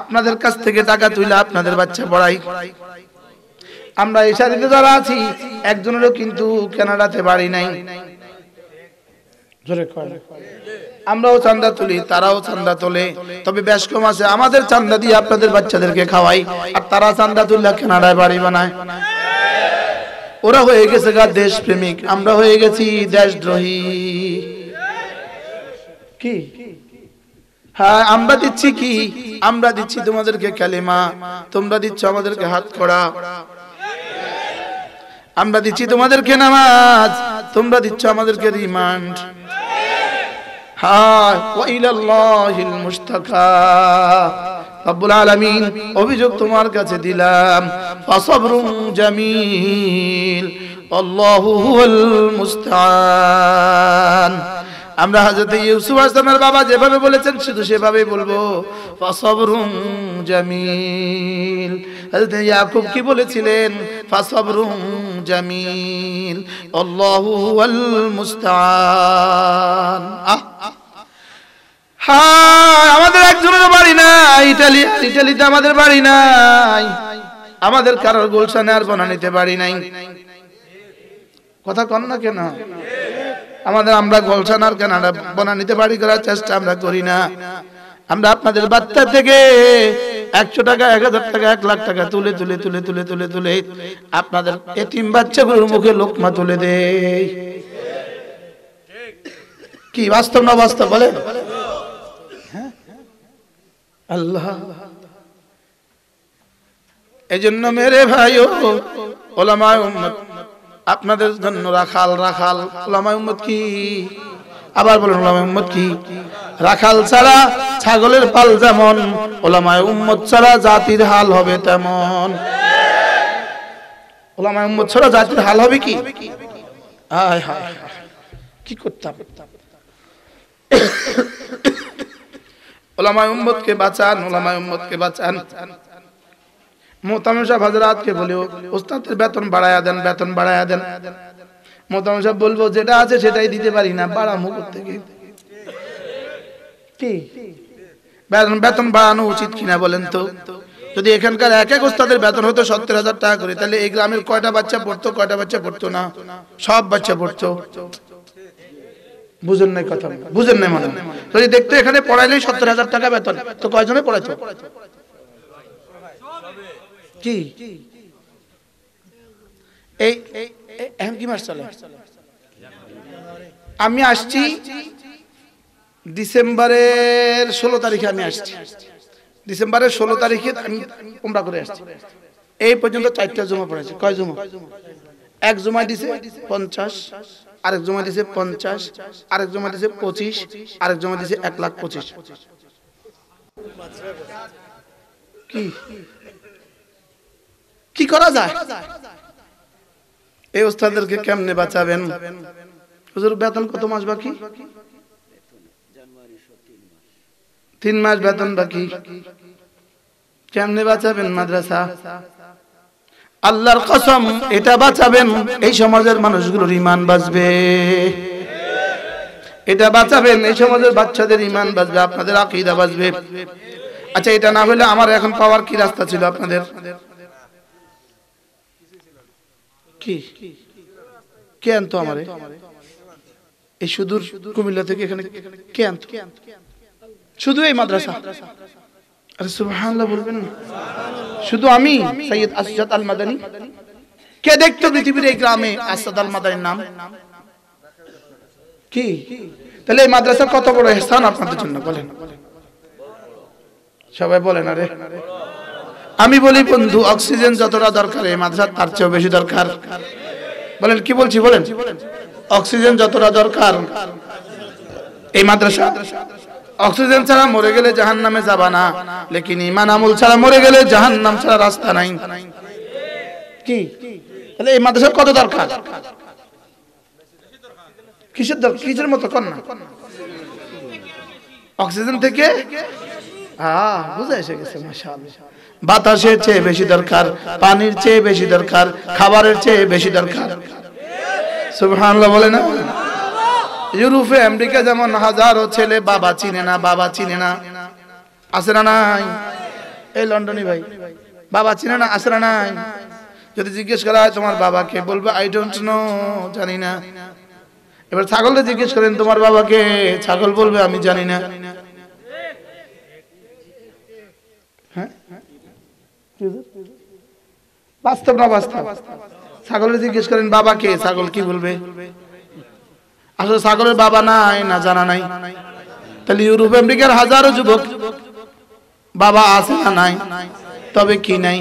আপনাদের কাছ থেকে টাকা তুলে আপনাদের বাচ্চা পড়াই আমরা এই সারিতে যারা আছি একজনেরও কিন্তু কেনাডাতে বাড়ি নাই আমরাও চান্দা তুলি তারাও চান্দা তোলে তবে বেশ কম আছে আমাদের চান্দা দিয়ে আপনাদের বাচ্চাদেরকে খাওয়াই আর তারা চান্দা তুললে কেনাডায় বাড়ি বানায় ওরা হয়ে গেছে গা দেশ প্রেমিক আমরা হয়ে গেছি দেশদ্রোহী কি হ্যাঁ আমরা দিচ্ছি কি আমরা দিচ্ছি তোমাদেরকে কালিমা তোমরা দিচ্ছ আমাদেরকে হাত করা আমরা দিচ্ছি তোমাদেরকে নামাজ তোমরা দিচ্ছ আমাদেরকে রিমান্ড অভিযোগ তোমার কাছে দিলাম জামিল মুস্তান আমরা হাজতে ইউসুফ আসলামের বাবা যেভাবে বলেছেন শুধু সেভাবে বলবো ফাসবরুম জামিল হাজরতে ইয়াকুব কি বলেছিলেন ফাসবরুম جميل الله هو المستعان হ্যাঁ আমাদের একজনের বাড়ি নাই ইতালি ইতালিতে আমাদের বাড়ি নাই আমাদের কারোর গুলশানে আর বনা নিতে বাড়ি নাই কথা কন না কেন আমাদের আমরা গোলশান আর কেন বনা নিতে বাড়ি করার চেষ্টা আমরা করি না আমরা আপনাদের বাচ্চা থেকে একশো টাকা এক হাজার টাকা এক লাখ টাকা তুলে তুলে তুলে তুলে তুলে তুলে আপনাদের এতিম বাচ্চাগুলোর মুখে লোকমা তুলে দে কি বাস্তব না বাস্তব বলে আল্লাহ এই জন্য মেরে ভাই ওলামায় উম্মত আপনাদের জন্য রাখাল রাখাল ওলামায় উম্মত কি আবার বলেন ওলামায় উম্মত কি রাখাল ছাড়া ছাগলের পাল যেমন ওলামায় উম্মত ছাড়া জাতির হাল হবে তেমন ওলামায় উম্মত ছাড়া জাতির হাল হবে কি হায় হায় কি করতাম ওলামায় কে বাঁচান ওলামায় কে বাঁচান মোতামেশা কে বলিও ওস্তাদের বেতন বাড়ায়া দেন বেতন বাড়ায়া দেন মতাম সাহেব বলবো যেটা আছে সেটাই দিতে পারি না বাড়ামো করতে কি বেতন বেতন বাড়ানো উচিত কিনা বলেন তো যদি এখানকার এক এক ওস্তাদের বেতন হতো সত্তর হাজার টাকা করে তাহলে এই গ্রামের কয়টা বাচ্চা পড়তো কয়টা বাচ্চা পড়তো না সব বাচ্চা পড়তো বুঝেন নাই কথা বুঝেন নাই মনে যদি দেখতো এখানে পড়াইলেই সত্তর হাজার টাকা বেতন তো কয়জনে পড়াইতো কি এই আমি আসছি ডিসেম্বরের ষোলো তারিখে আমি আসছি ডিসেম্বরের ষোলো তারিখে আমি উমরা করে আসছি এই পর্যন্ত চারটা জমা পড়েছে কয় জমা এক জমা দিছে পঞ্চাশ আরেক জমা দিছে পঞ্চাশ আরেক জমা দিছে পঁচিশ আরেক জমা দিছে এক লাখ পঁচিশ কি করা যায় এই ওস্তাদেরকে কেমনে বাঁচাবেন হুজুর বেতন কত মাস বাকি তিন মাস বেতন বাকি কেমনে বাঁচাবেন মাদ্রাসা আল্লাহর কসম এটা বাঁচাবেন এই সমাজের মানুষগুলোর ইমান বাঁচবে এটা বাঁচাবেন এই সমাজের বাচ্চাদের ইমান বাঁচবে আপনাদের আকিদা বাঁচবে আচ্ছা এটা না হলে আমার এখন পাওয়ার কি রাস্তা ছিল আপনাদের কি কে আনতো এই সুদূর কুমিল্লা থেকে এখানে কে আনতো শুধু এই মাদ্রাসা আরে সুবহানাল্লাহ বলবেন না শুধু আমি সৈয়দ আসজাদ আল কে দেখতো পৃথিবীর এই গ্রামে আসাদ আল মাদানির নাম কি তাহলে এই মাদ্রাসা কত বড় স্থান আপনাদের জন্য বলেন সবাই বলেন আরে আমি বলি বন্ধু অক্সিজেন যতটা দরকার এই মাদ্রাসার তার চেয়েও বেশি দরকার বলেন কি বলছি বলেন অক্সিজেন যতটা দরকার এই মাদ্রাসা অক্সিজেন ছাড়া মরে গেলে জাহান নামে যাবা না লেকিন ইমান আমল ছাড়া মরে গেলে জাহান নাম ছাড়া রাস্তা নাই কি তাহলে এই মাদ্রাসার কত দরকার কিসের দরকার কিসের মতো কর না অক্সিজেন থেকে হ্যাঁ বুঝে এসে গেছে মাসা বাতাসের চেয়ে বেশি দরকার পানির চেয়ে বেশি দরকার খাবারের চেয়ে বেশি দরকার বলে না ইউরোপে আমেরিকা যেমন হাজারো ছেলে বাবা চিনে না বাবা চিনে না আছে না নাই এই লন্ডনি ভাই বাবা চিনে না আছে না নাই যদি জিজ্ঞেস করা হয় তোমার বাবাকে বলবে আই ডোন্ট নো জানি না এবার ছাগলে জিজ্ঞেস করেন তোমার বাবাকে ছাগল বলবে আমি জানি না বাস্তব না বাস্তব ছাগলের জিজ্ঞেস করেন বাবা কে ছাগল কি বলবে আসলে ছাগলের বাবা নাই না জানা নাই তাহলে ইউরোপ আমেরিকার হাজারো যুবক বাবা আছে না নাই তবে কি নাই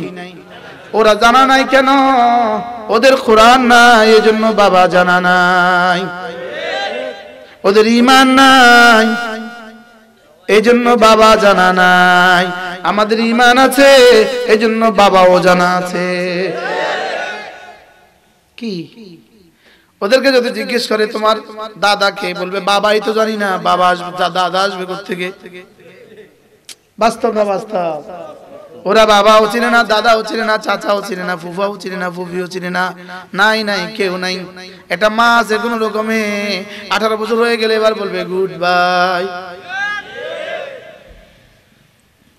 ওরা জানা নাই কেন ওদের কোরআন নাই এই জন্য বাবা জানা নাই ওদের ইমান নাই এই জন্য বাবা জানা নাই আমাদের ইমান আছে এই জন্য বাবাও জানা আছে কি ওদেরকে যদি জিজ্ঞেস করে তোমার দাদাকে বলবে বাবাই তো জানি না বাবা আসবে দাদা আসবে থেকে বাস্তব না বাস্তব ওরা বাবাও চিনে না দাদাও চিনে না চাচাও চিনে না ফুফাও চিনে না ও চিনে না নাই নাই কেউ নাই এটা মা আছে কোনো রকমে আঠারো বছর হয়ে গেলে এবার বলবে গুড বাই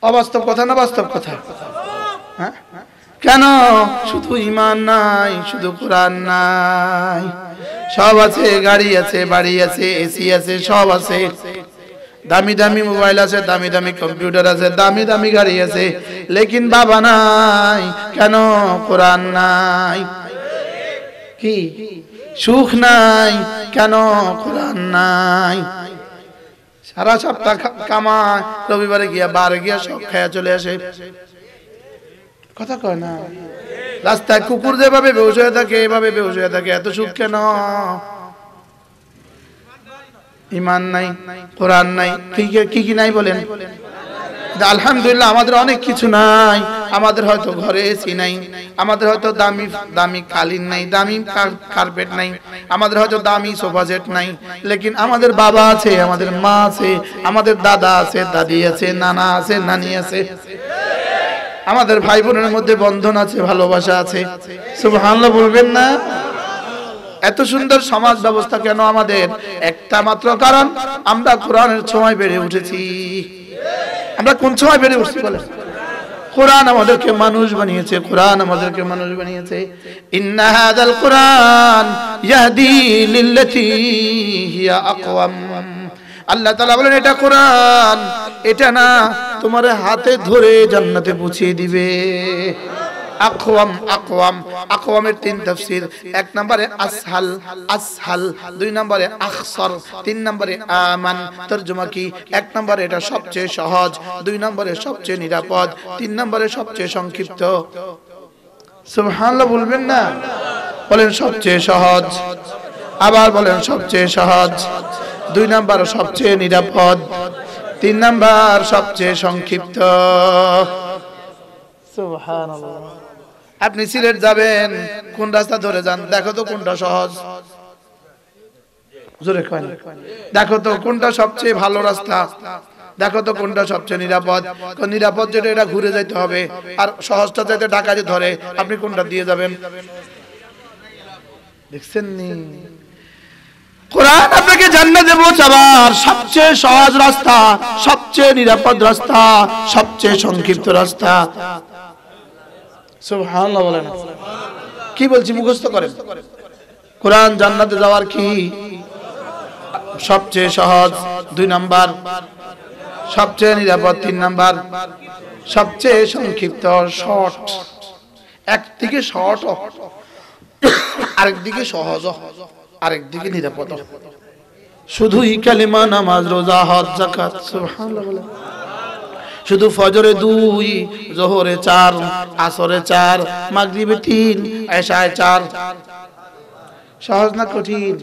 অবাস্তব কথা না বাস্তব কথা হ্যাঁ? কেন শুধু ইমান নাই শুধু কোরআন নাই সব আছে গাড়ি আছে বাড়ি আছে এসি আছে সব আছে দামি দামি মোবাইল আছে দামি দামি কম্পিউটার আছে দামি দামি গাড়ি আছে লেকিন বাবা নাই কেন কোরআন নাই কি সুখ নাই কেন কোরআন নাই সারা সপ্তাহ কামায় রবিবারে গিয়া বারে গিয়া সব খায়া চলে আসে কথা কয় না রাস্তায় কুকুর যেভাবে বেউস হয়ে থাকে এভাবে বেউস হয়ে থাকে এত সুখ কেন ইমান নাই কোরআন নাই কি কি নাই বলেন আলহামদুলিল্লাহ আমাদের অনেক কিছু নাই আমাদের হয়তো ঘরে এসি নাই আমাদের হয়তো দামি দামি কালিন নাই দামি কার্পেট নাই আমাদের হয়তো দামি সোফা সেট নাই লেকিন আমাদের বাবা আছে আমাদের মা আছে আমাদের দাদা আছে দাদি আছে নানা আছে নানি আছে আমাদের ভাই বোনের মধ্যে বন্ধন আছে ভালোবাসা আছে সুবহানাল্লাহ বলবেন না এত সুন্দর সমাজ ব্যবস্থা কেন আমাদের একটা মাত্র কারণ আমরা কোরআনের সময় বেড়ে উঠেছি আমরা কোন সময় বেড়ে উঠছি বলে কোরআন আমাদেরকে মানুষ বানিয়েছে কোরআন আমাদেরকে মানুষ বানিয়েছে ইন্না হাদাল কোরআন ইয়াহদি লিল্লাতি হিয়া আকওয়াম আল্লাহ তাআলা বলেন এটা কোরআন এটা না তোমার হাতে ধরে জান্নাতে পৌঁছে দিবে আকওয়াম আকওয়াম আকওয়ামের তিন তাফসীর এক নম্বরে আসহাল আসহাল দুই নম্বরে আখসর তিন নম্বরে আমান তরজমা কি এক নম্বরে এটা সবচেয়ে সহজ দুই নম্বরে সবচেয়ে নিরাপদ তিন নম্বরে সবচেয়ে সংক্ষিপ্ত সুবহানাল্লাহ বলবেন না বলেন সবচেয়ে সহজ আবার বলেন সবচেয়ে সহজ দুই নাম্বার সবচেয়ে নিরাপদ তিন নাম্বার সবচেয়ে সংক্ষিপ্ত সুবহানাল্লাহ আপনি সিলেট যাবেন কোন রাস্তা ধরে যান দেখো তো কোনটা সহজ দেখো তো কোনটা সবচেয়ে ভালো রাস্তা দেখো তো কোনটা সবচেয়ে নিরাপদ নিরাপদ যেটা এটা ঘুরে যাইতে হবে আর সহজটা যাতে ঢাকা যে ধরে আপনি কোনটা দিয়ে যাবেন দেখছেন নি কোরআন আপনাকে জান্নাতে পৌঁছাবার সবচেয়ে সহজ রাস্তা সবচেয়ে নিরাপদ রাস্তা সবচেয়ে সংক্ষিপ্ত রাস্তা কি বলছি মুখস্ত করেন কোরআন জান্নাতে যাওয়ার কি সবচেয়ে সহজ দুই নাম্বার সবচেয়ে নিরাপদ তিন নাম্বার সবচেয়ে সংক্ষিপ্ত শর্ট একদিকে শর্ট আরেকদিকে সহজ আরেকদিকে নিরাপদ শুধুই কালিমা নামাজ রোজা হজ জাকাত সুবহানাল্লাহ শুধু ফজরে দুই জোহরে চার আসরে চার মাগরিবে তিন এশায় চার সহজ না কঠিন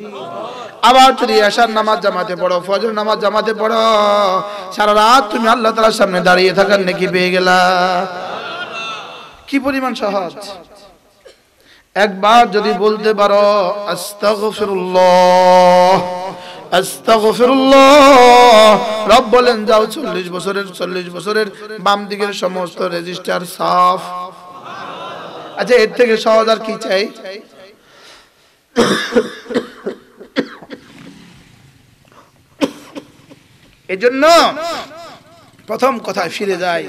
আবার এশার নামাজ জামাতে পড়ো ফজর নামাজ জামাতে পড়ো সারা রাত তুমি আল্লাহ তালার সামনে দাঁড়িয়ে থাকার নাকি পেয়ে গেলা কি পরিমাণ সহজ একবার যদি বলতে পারো আস্তাগফিরুল্লাহ রব বলেন যাও চল্লিশ বছরের চল্লিশ বছরের বাম দিকের সমস্ত রেজিস্টার সাফ আচ্ছা এর থেকে সহজ আর কি চাই এজন্য প্রথম কথায় ফিরে যায়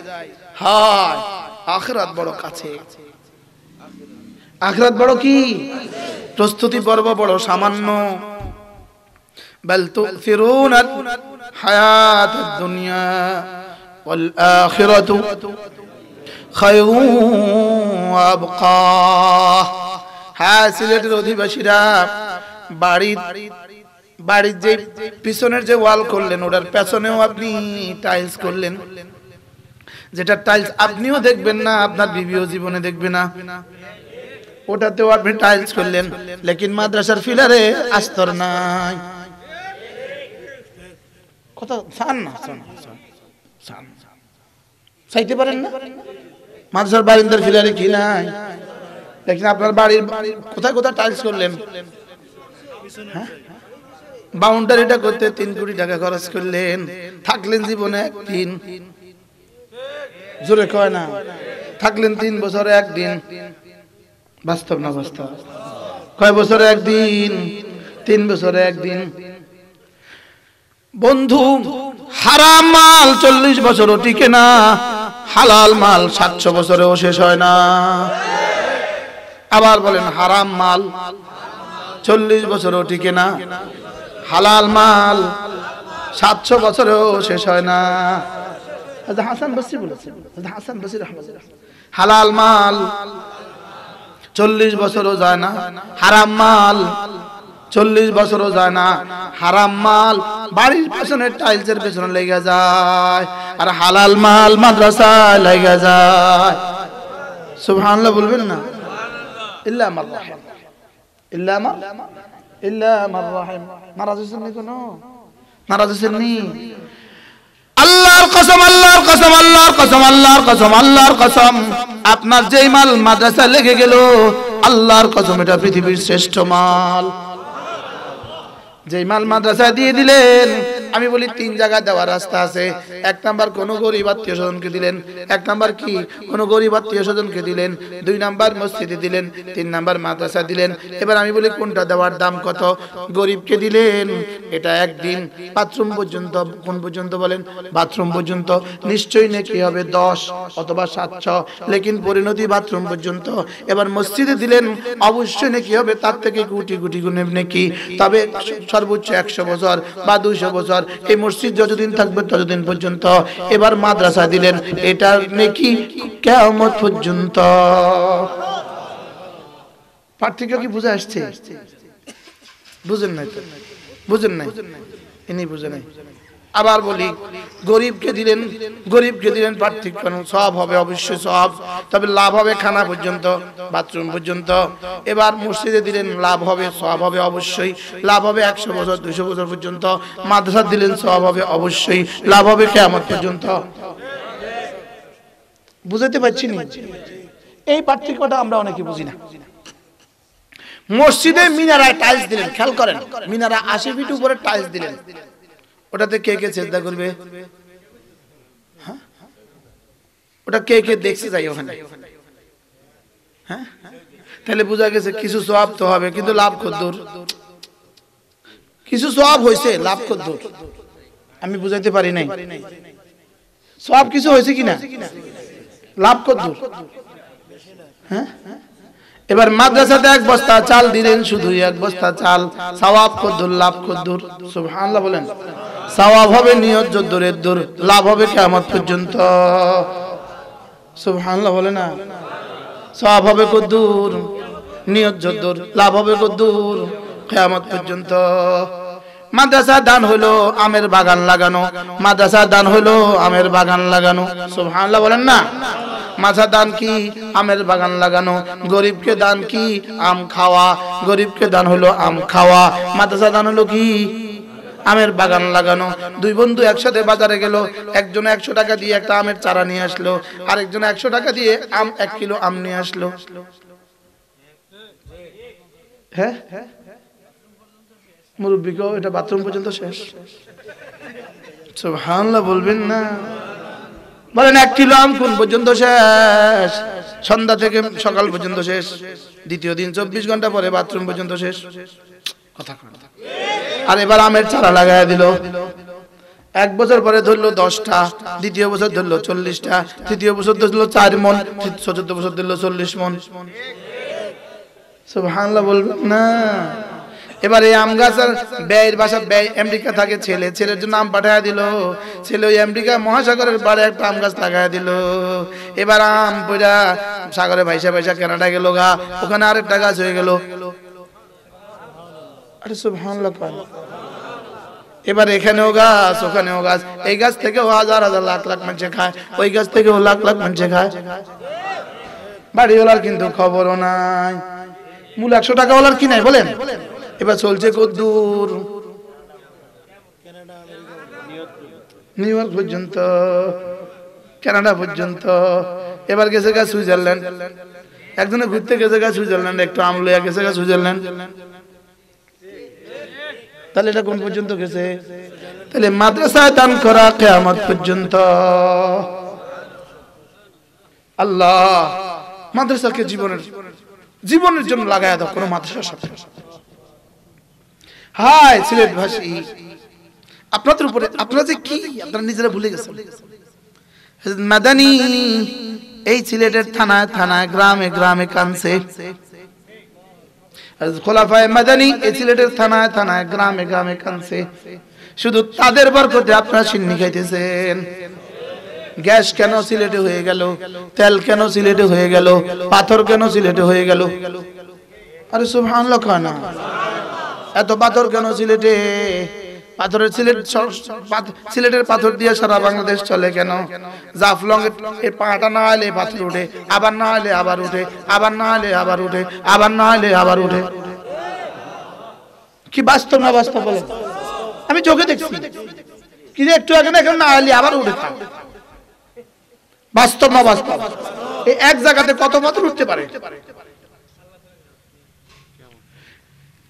হায় আখরাত বড় কাছে আখরাত বড় কি প্রস্তুতি পর্ব বড় সামান্য بل تؤثرون حياة الدنيا والآخرة خير وأبقى হ্যাঁ সিলেটের অধিবাসীরা বাড়ির বাড়ির যে পিছনের যে ওয়াল করলেন ওটার পেছনেও আপনি টাইলস করলেন যেটা টাইলস আপনিও দেখবেন না আপনার বিবিও জীবনে দেখবে না ওটাতেও আপনি টাইলস করলেন লেকিন মাদ্রাসার ফিলারে আস্তর নাই কথা চান বারিন্দার ফিলারে কি নাই দেখেন আপনার বাড়ির কোথায় কোথায় টাইলস করলেন হ্যাঁ বাউন্ডারিটা করতে তিন কোটি টাকা খরচ করলেন থাকলেন জীবনে একদিন জোরে কয় না থাকলেন তিন বছরে একদিন বাস্তব না বাস্তব কয় বছরে একদিন তিন বছরে একদিন বন্ধু হারাম মাল চল্লিশ বছরও টিকে না হালাল মাল সাতশো বছরেও শেষ হয় না আবার বলেন হারাম মাল চল্লিশ বছরও টিকে না হালাল মাল সাতশো বছরেও শেষ হয় না হাসান বসি বলেছে হাসান বসির হালাল মাল চল্লিশ বছরও যায় না হারাম মাল চল্লিশ বছরও যায় না হারাম মাল বাড়ির পেছনে টাইলসের পেছনে লেগে যায় আর হালাল মাল মাদ্রাসায় লেগে যায় সুবহানাল্লাহ বলবেন না ইল্লা আমার রাহিম ইল্লা আমার ইল্লা আমার রাহিম নারাজ হোসেন কোনো নারাজ হোসেন আল্লাহর কসম আল্লাহর কসম আল্লাহর কসম আল্লাহর কসম আল্লাহর কসম আপনার যেই মাল মাদ্রাসায় লেগে গেল আল্লাহর কসম এটা পৃথিবীর শ্রেষ্ঠ মাল যে মাল মাদ্রাসা দিয়ে দিলেন আমি বলি তিন জায়গায় দেওয়ার রাস্তা আছে এক নাম্বার কোনো গরিব আত্মীয় স্বজনকে দিলেন এক নাম্বার কি কোনো গরিব আত্মীয় স্বজনকে দিলেন দুই নাম্বার মসজিদে দিলেন তিন নাম্বার মাদ্রাসা দিলেন এবার আমি বলি কোনটা দেওয়ার দাম কত গরিবকে দিলেন এটা একদিন বাথরুম পর্যন্ত কোন পর্যন্ত বলেন বাথরুম পর্যন্ত নিশ্চয়ই নাকি হবে দশ অথবা সাতশো লেকিন পরিণতি বাথরুম পর্যন্ত এবার মসজিদে দিলেন অবশ্যই নাকি হবে তার থেকে কুটি কুটি গুণে নাকি তবে সর্বোচ্চ একশো বছর বা দুইশো বছর এই মসজিদ যতদিন থাকবে ততদিন পর্যন্ত এবার মাদ্রাসা দিলেন এটার নাকি কেমন পর্যন্ত পার্থক্য কি বুঝে আসছে বুঝেন নাই বুঝেন নাই ইনি বুঝে নাই আবার বলি গরিবকে দিলেন গরিবকে দিলেন পার্থক্য সব হবে অবশ্যই সব তবে লাভ হবে খানা পর্যন্ত বাথরুম পর্যন্ত এবার মসজিদে দিলেন লাভ হবে সব হবে অবশ্যই লাভ হবে একশো বছর দুশো বছর পর্যন্ত মাদ্রাসা দিলেন সব হবে অবশ্যই লাভ হবে কেমন পর্যন্ত বুঝতে পারছি না এই পার্থক্যটা আমরা অনেকে বুঝি না মসজিদে মিনারায় টাইলস দিলেন খেয়াল করেন মিনারা আশি ফিট উপরে টাইলস দিলেন ওটাতে কে কে চিন্তা করবে হ্যাঁ ওটা কে কে দেখছে যাই ওখানে হ্যাঁ তাহলে বোঝা গেছে কিছু সব তো হবে কিন্তু লাভ কদ্দুর কিছু সব হয়েছে লাভ কদ্দুর আমি বুঝাইতে পারি নাই সব কিছু হয়েছে কিনা লাভ কদ্দুর হ্যাঁ হ্যাঁ এবার মাদ্রাসাতে এক বস্তা চাল দিলেন শুধু এক বস্তা চাল সওয়াব কদ্দুর লাভ কদ্দুর সুবহানাল্লাহ বলেন সওয়াব হবে নিয়ত যদ্দুরের দূর লাভ হবে কিয়ামত পর্যন্ত সুবহানাল্লাহ বলে না সওয়াব হবে কদ্দুর নিয়ত যদ্দুর লাভ হবে কদ্দুর কিয়ামত পর্যন্ত মাদ্রাসা দান হলো আমের বাগান লাগানো মাদ্রাসা দান হলো আমের বাগান লাগানো সুবহানাল্লাহ বলেন না মাঝা দান কি আমের বাগান লাগানো গরিবকে দান কি আম খাওয়া গরিবকে দান হলো আম খাওয়া মাদ্রাসা দান হলো কি আমের বাগান লাগানো দুই বন্ধু একসাথে বাজারে গেল একজন একশো টাকা দিয়ে একটা আমের চারা নিয়ে আসলো আরেকজন একশো টাকা দিয়ে আম এক কিলো আম নিয়ে আসলো হ্যাঁ মুরব্বীকেও এটা বাথরুম পর্যন্ত শেষ সব হানলা বলবেন না বলেন এক কিলো আম কোন পর্যন্ত শেষ সন্ধ্যা থেকে সকাল পর্যন্ত শেষ দ্বিতীয় দিন চব্বিশ ঘন্টা পরে বাথরুম পর্যন্ত শেষ কথা আর এবার আমের চারা লাগাই দিল এক বছর পরে ধরলো দশটা দ্বিতীয় বছর ধরলো চল্লিশটা তৃতীয় বছর ধরলো চার মন চতুর্থ বছর ধরলো চল্লিশ মন সব হাংলা বলবেন না এবার এই আম গাছ আর ব্যয়ের বাসা ব্যয় আমেরিকা থাকে ছেলে ছেলের জন্য আম পাঠায় দিল ছেলে ওই আমেরিকা মহাসাগরের পারে একটা আম গাছ লাগাই দিল এবার আম পয়সা সাগরে ভাইসা ভাইসা কেনাটা গেল গা ওখানে আরেকটা গাছ হয়ে গেল এবার এখানেও গাছ ওখানেও গাছ এই গাছ থেকেও হাজার হাজার লাখ লাখ মানুষে খায় ওই গাছ থেকেও লাখ লাখ মানুষে খায় বাড়িওয়ালার কিন্তু খবরও নাই মূল একশো ওলার কি নাই বলেন এবার চলছে কদ্দুর নিউ ইয়র্ক পর্যন্ত কানাডা পর্যন্ত এবার গেছে গা সুইজারল্যান্ড একজনে ঘুরতে গেছে গা সুইজারল্যান্ড একটু আমলে গেছে গা সুইজারল্যান্ড তাহলে এটা কোন পর্যন্ত গেছে তাহলে মাদ্রাসায় দান করা কেয়ামত পর্যন্ত আল্লাহ মাদ্রাসাকে জীবনের জীবনের জন্য লাগায় দাও কোনো মাদ্রাসার সাথে হাই সিলেট ভাষী আপনাদের উপরে আপনারা যে কি আপনারা নিজেরা ভুলে গেছেন মাদানি এই সিলেটের থানায় থানায় গ্রামে গ্রামে কানছে খোলাফায় মাদানি এই সিলেটের থানায় থানায় গ্রামে গ্রামে কানছে শুধু তাদের বরকতে আপনারা সিন্নি খাইতেছেন গ্যাস কেন সিলেটে হয়ে গেল তেল কেন সিলেটে হয়ে গেল পাথর কেন সিলেটে হয়ে গেল আরে সুবহানাল্লাহ কানা এত পাথর কেন সিলেটে পাথরের সিলেট সিলেটের পাথর দিয়ে সারা বাংলাদেশ চলে কেন জাফলং এর পাটা না হলে পাথর উঠে আবার না হলে আবার উঠে আবার না হলে আবার উঠে আবার না হলে আবার উঠে কি বাস্তব না বাস্তব বলে আমি চোখে দেখছি কি একটু আগে না এখন না হলে আবার উঠে বাস্তব না বাস্তব এই এক জায়গাতে কত পাথর উঠতে পারে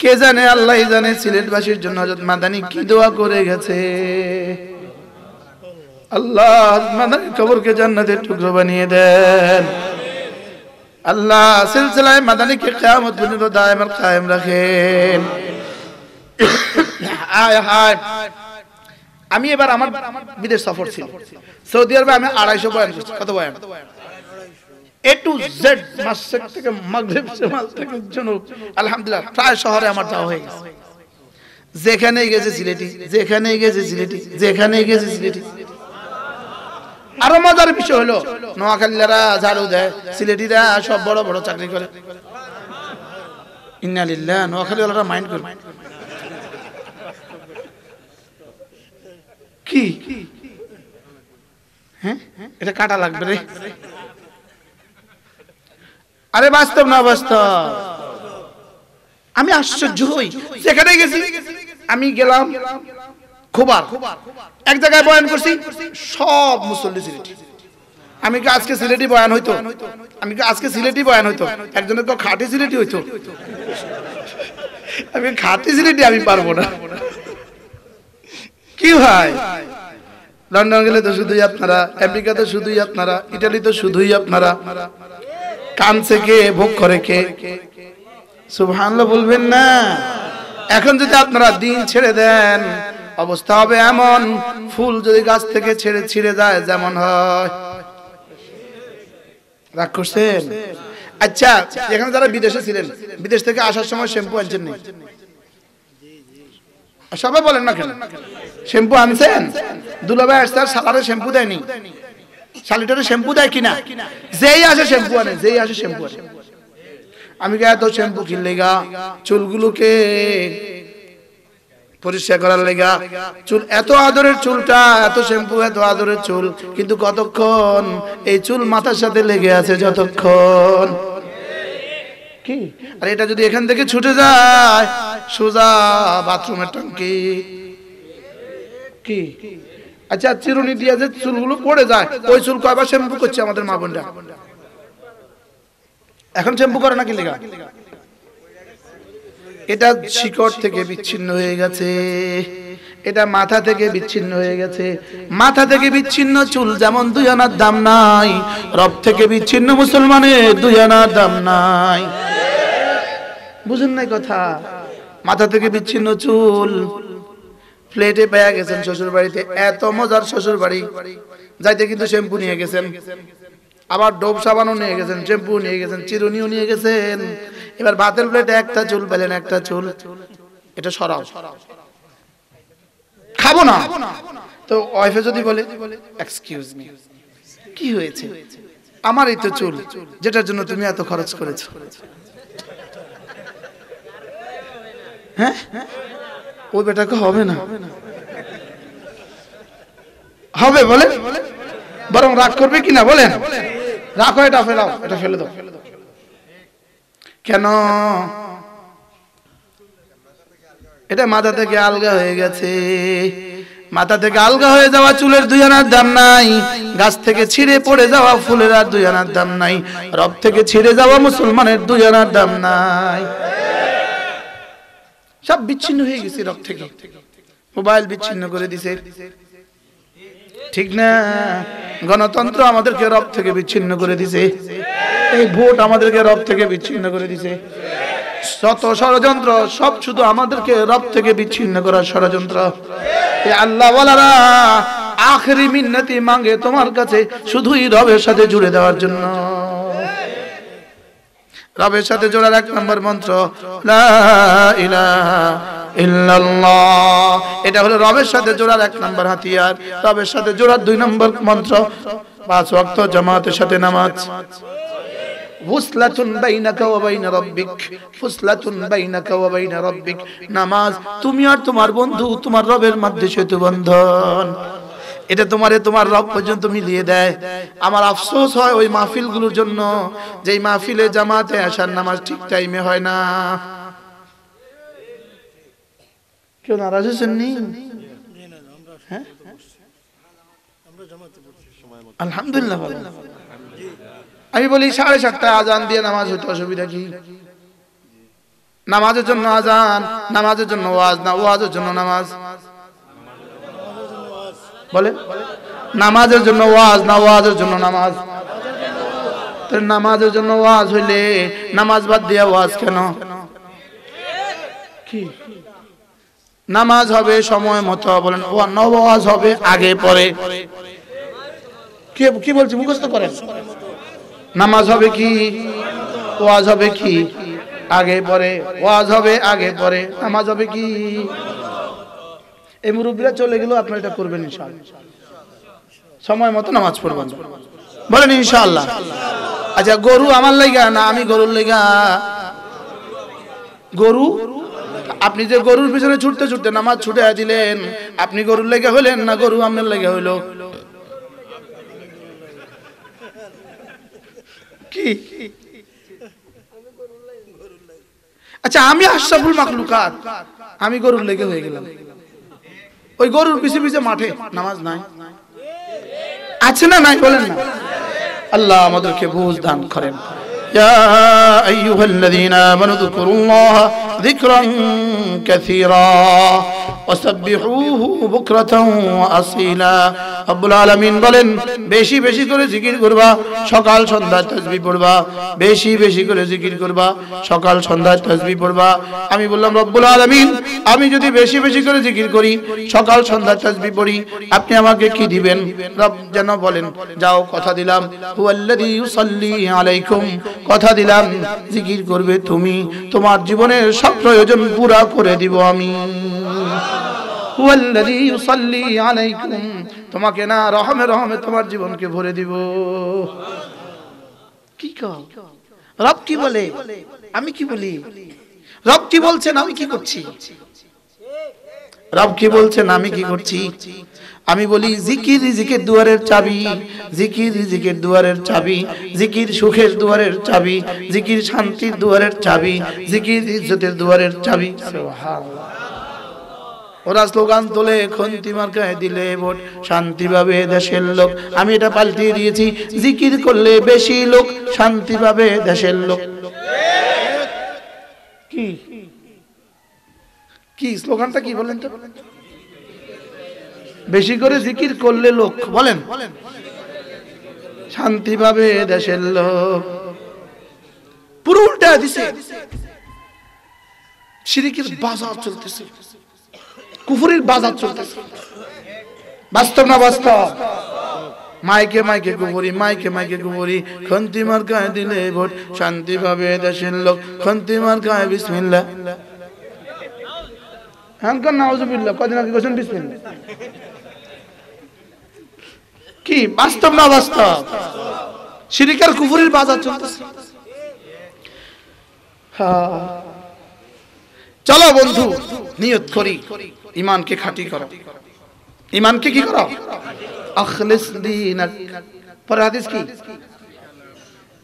কে জানে আল্লাহ জানে সিলেটবাসীর জন্য হজরত মাদানি কি দোয়া করে গেছে আল্লাহ মাদানি কবরকে জান্নাতের টুকরো বানিয়ে দেন আল্লাহ সিলসিলায় মাদানিকে কিয়ামত পর্যন্ত দায়েম আর কায়েম রাখেন আয় হায় আমি এবার আমার বিদেশ সফর ছিল সৌদি আরবে আমি আড়াইশো বয়ান কত বয়ান আলহামদুলিল্লাহ প্রায় শহরে আমার গেছে গেছে গেছে আরো মজার বিষয় হলো নোয়াখালীরা ঝাড়ু দেয় সিলেটিরা সব বড় বড় চাকরি করে ইন্নালিল্লাহ নোয়াখালীওয়ালারা মাইন্ড করে কি হ্যাঁ এটা কাটা লাগবে রে আরে বাস্তব না বাস্তব আমি আশ্চর্য হই সেখানে গেছি আমি গেলাম খুবার এক জায়গায় বয়ান করছি সব মুসল্লি সিলেটি আমি কি আজকে সিলেটি বয়ান হইতো আমি কি আজকে সিলেটি বয়ান হইতো একজনের তো খাটি সিলেটি হইতো আমি খাটি সিলেটি আমি পারবো না কি ভাই লন্ডন গেলে তো শুধুই আপনারা আমেরিকা তো শুধুই আপনারা ইটালি তো শুধুই আপনারা কান কে ভোগ করে কে সুবহানাল্লাহ বলবেন না এখন যদি আপনারা দিন ছেড়ে দেন অবস্থা হবে এমন ফুল যদি গাছ থেকে ছেড়ে ছিঁড়ে যায় যেমন হয় রাগ করছেন আচ্ছা এখানে যারা বিদেশে ছিলেন বিদেশ থেকে আসার সময় শ্যাম্পু আনছেন নি সবাই বলেন না কেন শ্যাম্পু আনছেন দুলাভাই আসতে সালারে শ্যাম্পু দেয়নি শালিটারে শ্যাম্পু দেয় কিনা যেই আসে শ্যাম্পু আনে যেই আসে শ্যাম্পু আনে আমি এত শ্যাম্পু কিনলে গা চুলগুলোকে পরিষ্কার করার লেগা চুল এত আদরের চুলটা এত শ্যাম্পু এত আদরের চুল কিন্তু কতক্ষণ এই চুল মাথার সাথে লেগে আছে যতক্ষণ কি আর এটা যদি এখান থেকে ছুটে যায় সোজা বাথরুমের টঙ্কি কি আচ্ছা চিরুনি দিয়ে যে চুলগুলো পড়ে যায় ওই চুল কয়বার শ্যাম্পু করছে আমাদের মা বোনরা এখন শ্যাম্পু করে নাকি লেগা এটা শিকড় থেকে বিচ্ছিন্ন হয়ে গেছে এটা মাথা থেকে বিচ্ছিন্ন হয়ে গেছে মাথা থেকে বিচ্ছিন্ন চুল যেমন দুই আনার দাম নাই রব থেকে বিচ্ছিন্ন মুসলমানের দুই আনার দাম নাই বুঝুন নাই কথা মাথা থেকে বিচ্ছিন্ন চুল প্লেটে পেয়ে গেছেন শ্বশুর বাড়িতে এত মজার শ্বশুর বাড়ি যাইতে কিন্তু শ্যাম্পু নিয়ে গেছেন আবার ডোব সাবানও নিয়ে গেছেন শ্যাম্পু নিয়ে গেছেন চিরুনিও নিয়ে গেছেন এবার ভাতের প্লেটে একটা চুল পেলেন একটা চুল এটা সরাও খাবো না তো ওয়াইফে যদি বলে এক্সকিউজ মি কি হয়েছে আমারই তো চুল যেটার জন্য তুমি এত খরচ করেছো হ্যাঁ ও বেটাকে হবে না হবে বলে বরং রাগ করবে কিনা বলেন রাখো এটা ফেলাও এটা ফেলে দাও কেন এটা মাথা থেকে আলগা হয়ে গেছে মাথা থেকে আলগা হয়ে যাওয়া চুলের দুই আনার দাম নাই গাছ থেকে ছিঁড়ে পড়ে যাওয়া ফুলের আর দুই আনার দাম নাই রব থেকে ছিঁড়ে যাওয়া মুসলমানের দুই আনার দাম নাই সব বিচ্ছিন্ন হয়ে গেছে রক্ত থেকে মোবাইল বিচ্ছিন্ন করে দিছে ঠিক না গণতন্ত্র আমাদেরকে রক্ত থেকে বিচ্ছিন্ন করে দিছে এই ভোট আমাদেরকে রক্ত থেকে বিচ্ছিন্ন করে দিছে শত ষড়যন্ত্র সব শুধু আমাদেরকে রব থেকে বিচ্ছিন্ন করার ষড়যন্ত্র আল্লাহওয়ালারা আখরি মিন্নতি মাঙ্গে তোমার কাছে শুধুই রবের সাথে জুড়ে দেওয়ার জন্য রবের সাথে জোড়ার এক নম্বর মন্ত্র এটা হলো রবের সাথে জোড়ার এক নম্বর হাতিয়ার রবের সাথে জোড়ার দুই নম্বর মন্ত্র পাঁচ অক্ত জামাতের সাথে নামাজ নামাজ তুমি আর তোমার বন্ধু তোমার রবের মধ্যে সেতু বন্ধন এটা তোমারে তোমার রব পর্যন্ত মিলিয়ে দেয় আমার আফসোস হয় ওই মাহফিলগুলোর জন্য যে মাহফিলে জামাতে আসার নামাজ ঠিক টাইমে হয় না কেউ নারাজ হয়েছেননি হ্যাঁ? আলহামদুলিল্লাহ আমি বলি সাড়ে সাতটায় আজান দিয়ে নামাজ হতে অসুবিধা কি নামাজের জন্য আজান নামাজের জন্য ওয়াজ না ওয়াজের জন্য নামাজ বলেন নামাজের জন্য ওয়াজ না ওয়াজের জন্য নামাজ নামাজের জন্য ওয়াজ হইলে নামাজ বাদ দিয়ে ওয়াজ কেন কি নামাজ হবে সময় মতো বলেন নওয়াজ হবে আগে পরে কি বলছি মুখস্থ করেন নামাজ হবে কি ওয়াজ হবে কি আগে পরে ওয়াজ হবে আগে পরে নামাজ হবে কি এই মুরব্বীরা চলে গেলেও আপনার এটা করবেন ইনশাআল্লাহ সময় মতো নামাজ পড়বেন বলেন ইনশাআল্লাহ আচ্ছা গরু আমার লেগা না আমি গরুর লেগা গরু আপনি যে গরুর পিছনে ছুটতে ছুটতে নামাজ ছুটে আছিলেন আপনি গরুর লেগে হইলেন না গরু আপনার লেগে হইল কি আচ্ছা আমি আশরাফুল মাখলুকাত আমি গরুর লেগে হয়ে গেলাম ওই গরুর পিছে পিছে মাঠে নামাজ নাই আছে না নাই বলেন না আল্লাহ আমাদেরকে বুঝ দান করেন يا أيها الذين آمنوا اذكروا الله ذكرا كثيرا وسبحوه بكرة وأصيلا رب العالمين বলেন বেশি বেশি করে জিকির করবা সকাল সন্ধ্যা তাসবিহ পড়বা বেশি বেশি করে জিকির করবা সকাল সন্ধ্যা তাসবিহ পড়বা আমি বললাম রব্বুল আলামিন আমি যদি বেশি বেশি করে জিকির করি সকাল সন্ধ্যা তাসবিহ পড়ি আপনি আমাকে কি দিবেন রব যেন বলেন যাও কথা দিলাম হুয়াল্লাযী ইউসাল্লি আলাইকুম কথা দিলাম জিকির করবে তুমি তোমার জীবনের সব প্রয়োজন পুরা করে দিব আমি তোমাকে না রহমে রহমে তোমার জীবনকে ভরে দিব কি রব কি বলে আমি কি বলি রব কি বলছেন আমি কি করছি রব কি বলছেন আমি কি করছি আমি বলি জিকির রিজিকের দুয়ারের চাবি জিকির রিজিকের দুয়ারের চাবি জিকির সুখের দুয়ারের চাবি জিকির শান্তির দুয়ারের চাবি জিকির ইজ্জতের দুয়ারের চাবি ওরা স্লোগান তোলে খন্তি মার্কায় দিলে ভোট শান্তি পাবে দেশের লোক আমি এটা পাল্টিয়ে দিয়েছি জিকির করলে বেশি লোক শান্তি পাবে দেশের লোক কি কি স্লোগানটা কি বলেন তো বেশি করে জিকির করলে লোক বলেন শান্তি পাবে দেশের লোক পুরো উল্টা দিছে সিরিকের বাজার চলতেছে কুফুরির বাজার চলতেছে বাস্তব না বাস্তব মাইকে মাইকে গুবরি মাইকে মাইকে গুবরি খন্তি গায়ে দিলে ভোট শান্তি পাবে দেশের লোক খন্তি গায়ে বিসমিল্লা হ্যাঁ নাউজুবিল্লাহ কদিন আগে গেছেন বিসমিল্লা কি বাস্তব না বাস্তব সিরিকার কুফুরির বাজার চলতেছে চলো বন্ধু নিয়ত করি ইমানকে খাটি করো ইমানকে কি করো আখলিস দিনাক পরে হাদিস কি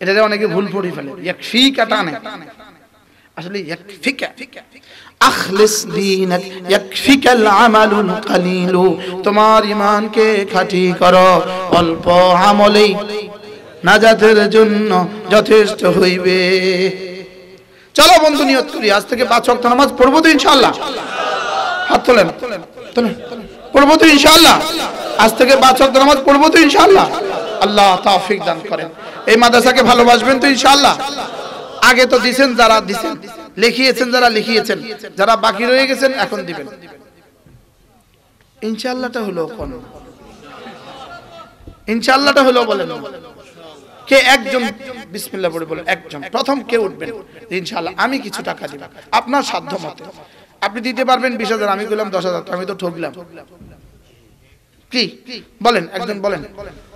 এটাতে অনেকে ভুল পড়ে ফেলে ইয়াকফিকা টানে তোমার ইমানকে খাটি কর অল্প আমলেই নাজাতের জন্য যথেষ্ট হইবে চলো বন্ধু নিয়ত করি আজ থেকে পাঁচ ওয়াক্ত নামাজ পড়বো তো ইনশাল্লাহ হাত তোলেন পড়বো তো ইনশাল্লাহ আজ থেকে পাঁচ ওয়াক্ত নামাজ পড়বো তো ইনশাল্লাহ আল্লাহ তাফিক দান করেন এই মাদ্রাসাকে ভালোবাসবেন তো ইনশাল্লাহ আগে তো দিছেন যারা দিছেন লিখিয়েছেন যারা লিখিয়েছেন যারা বাকি রয়ে গেছেন এখন দিবেন ইনশাল্লাহটা হলো কোন ইনশাল্লাহটা হলো বলেন কে একজন বিসমিল্লাহ পড়ে বলেন একজন প্রথম কে উঠবেন ইনশাল্লাহ আমি কিছু টাকা দিব আপনার সাধ্য মতো আপনি দিতে পারবেন বিশ হাজার আমি বললাম দশ হাজার আমি তো ঠকলাম কি বলেন একজন বলেন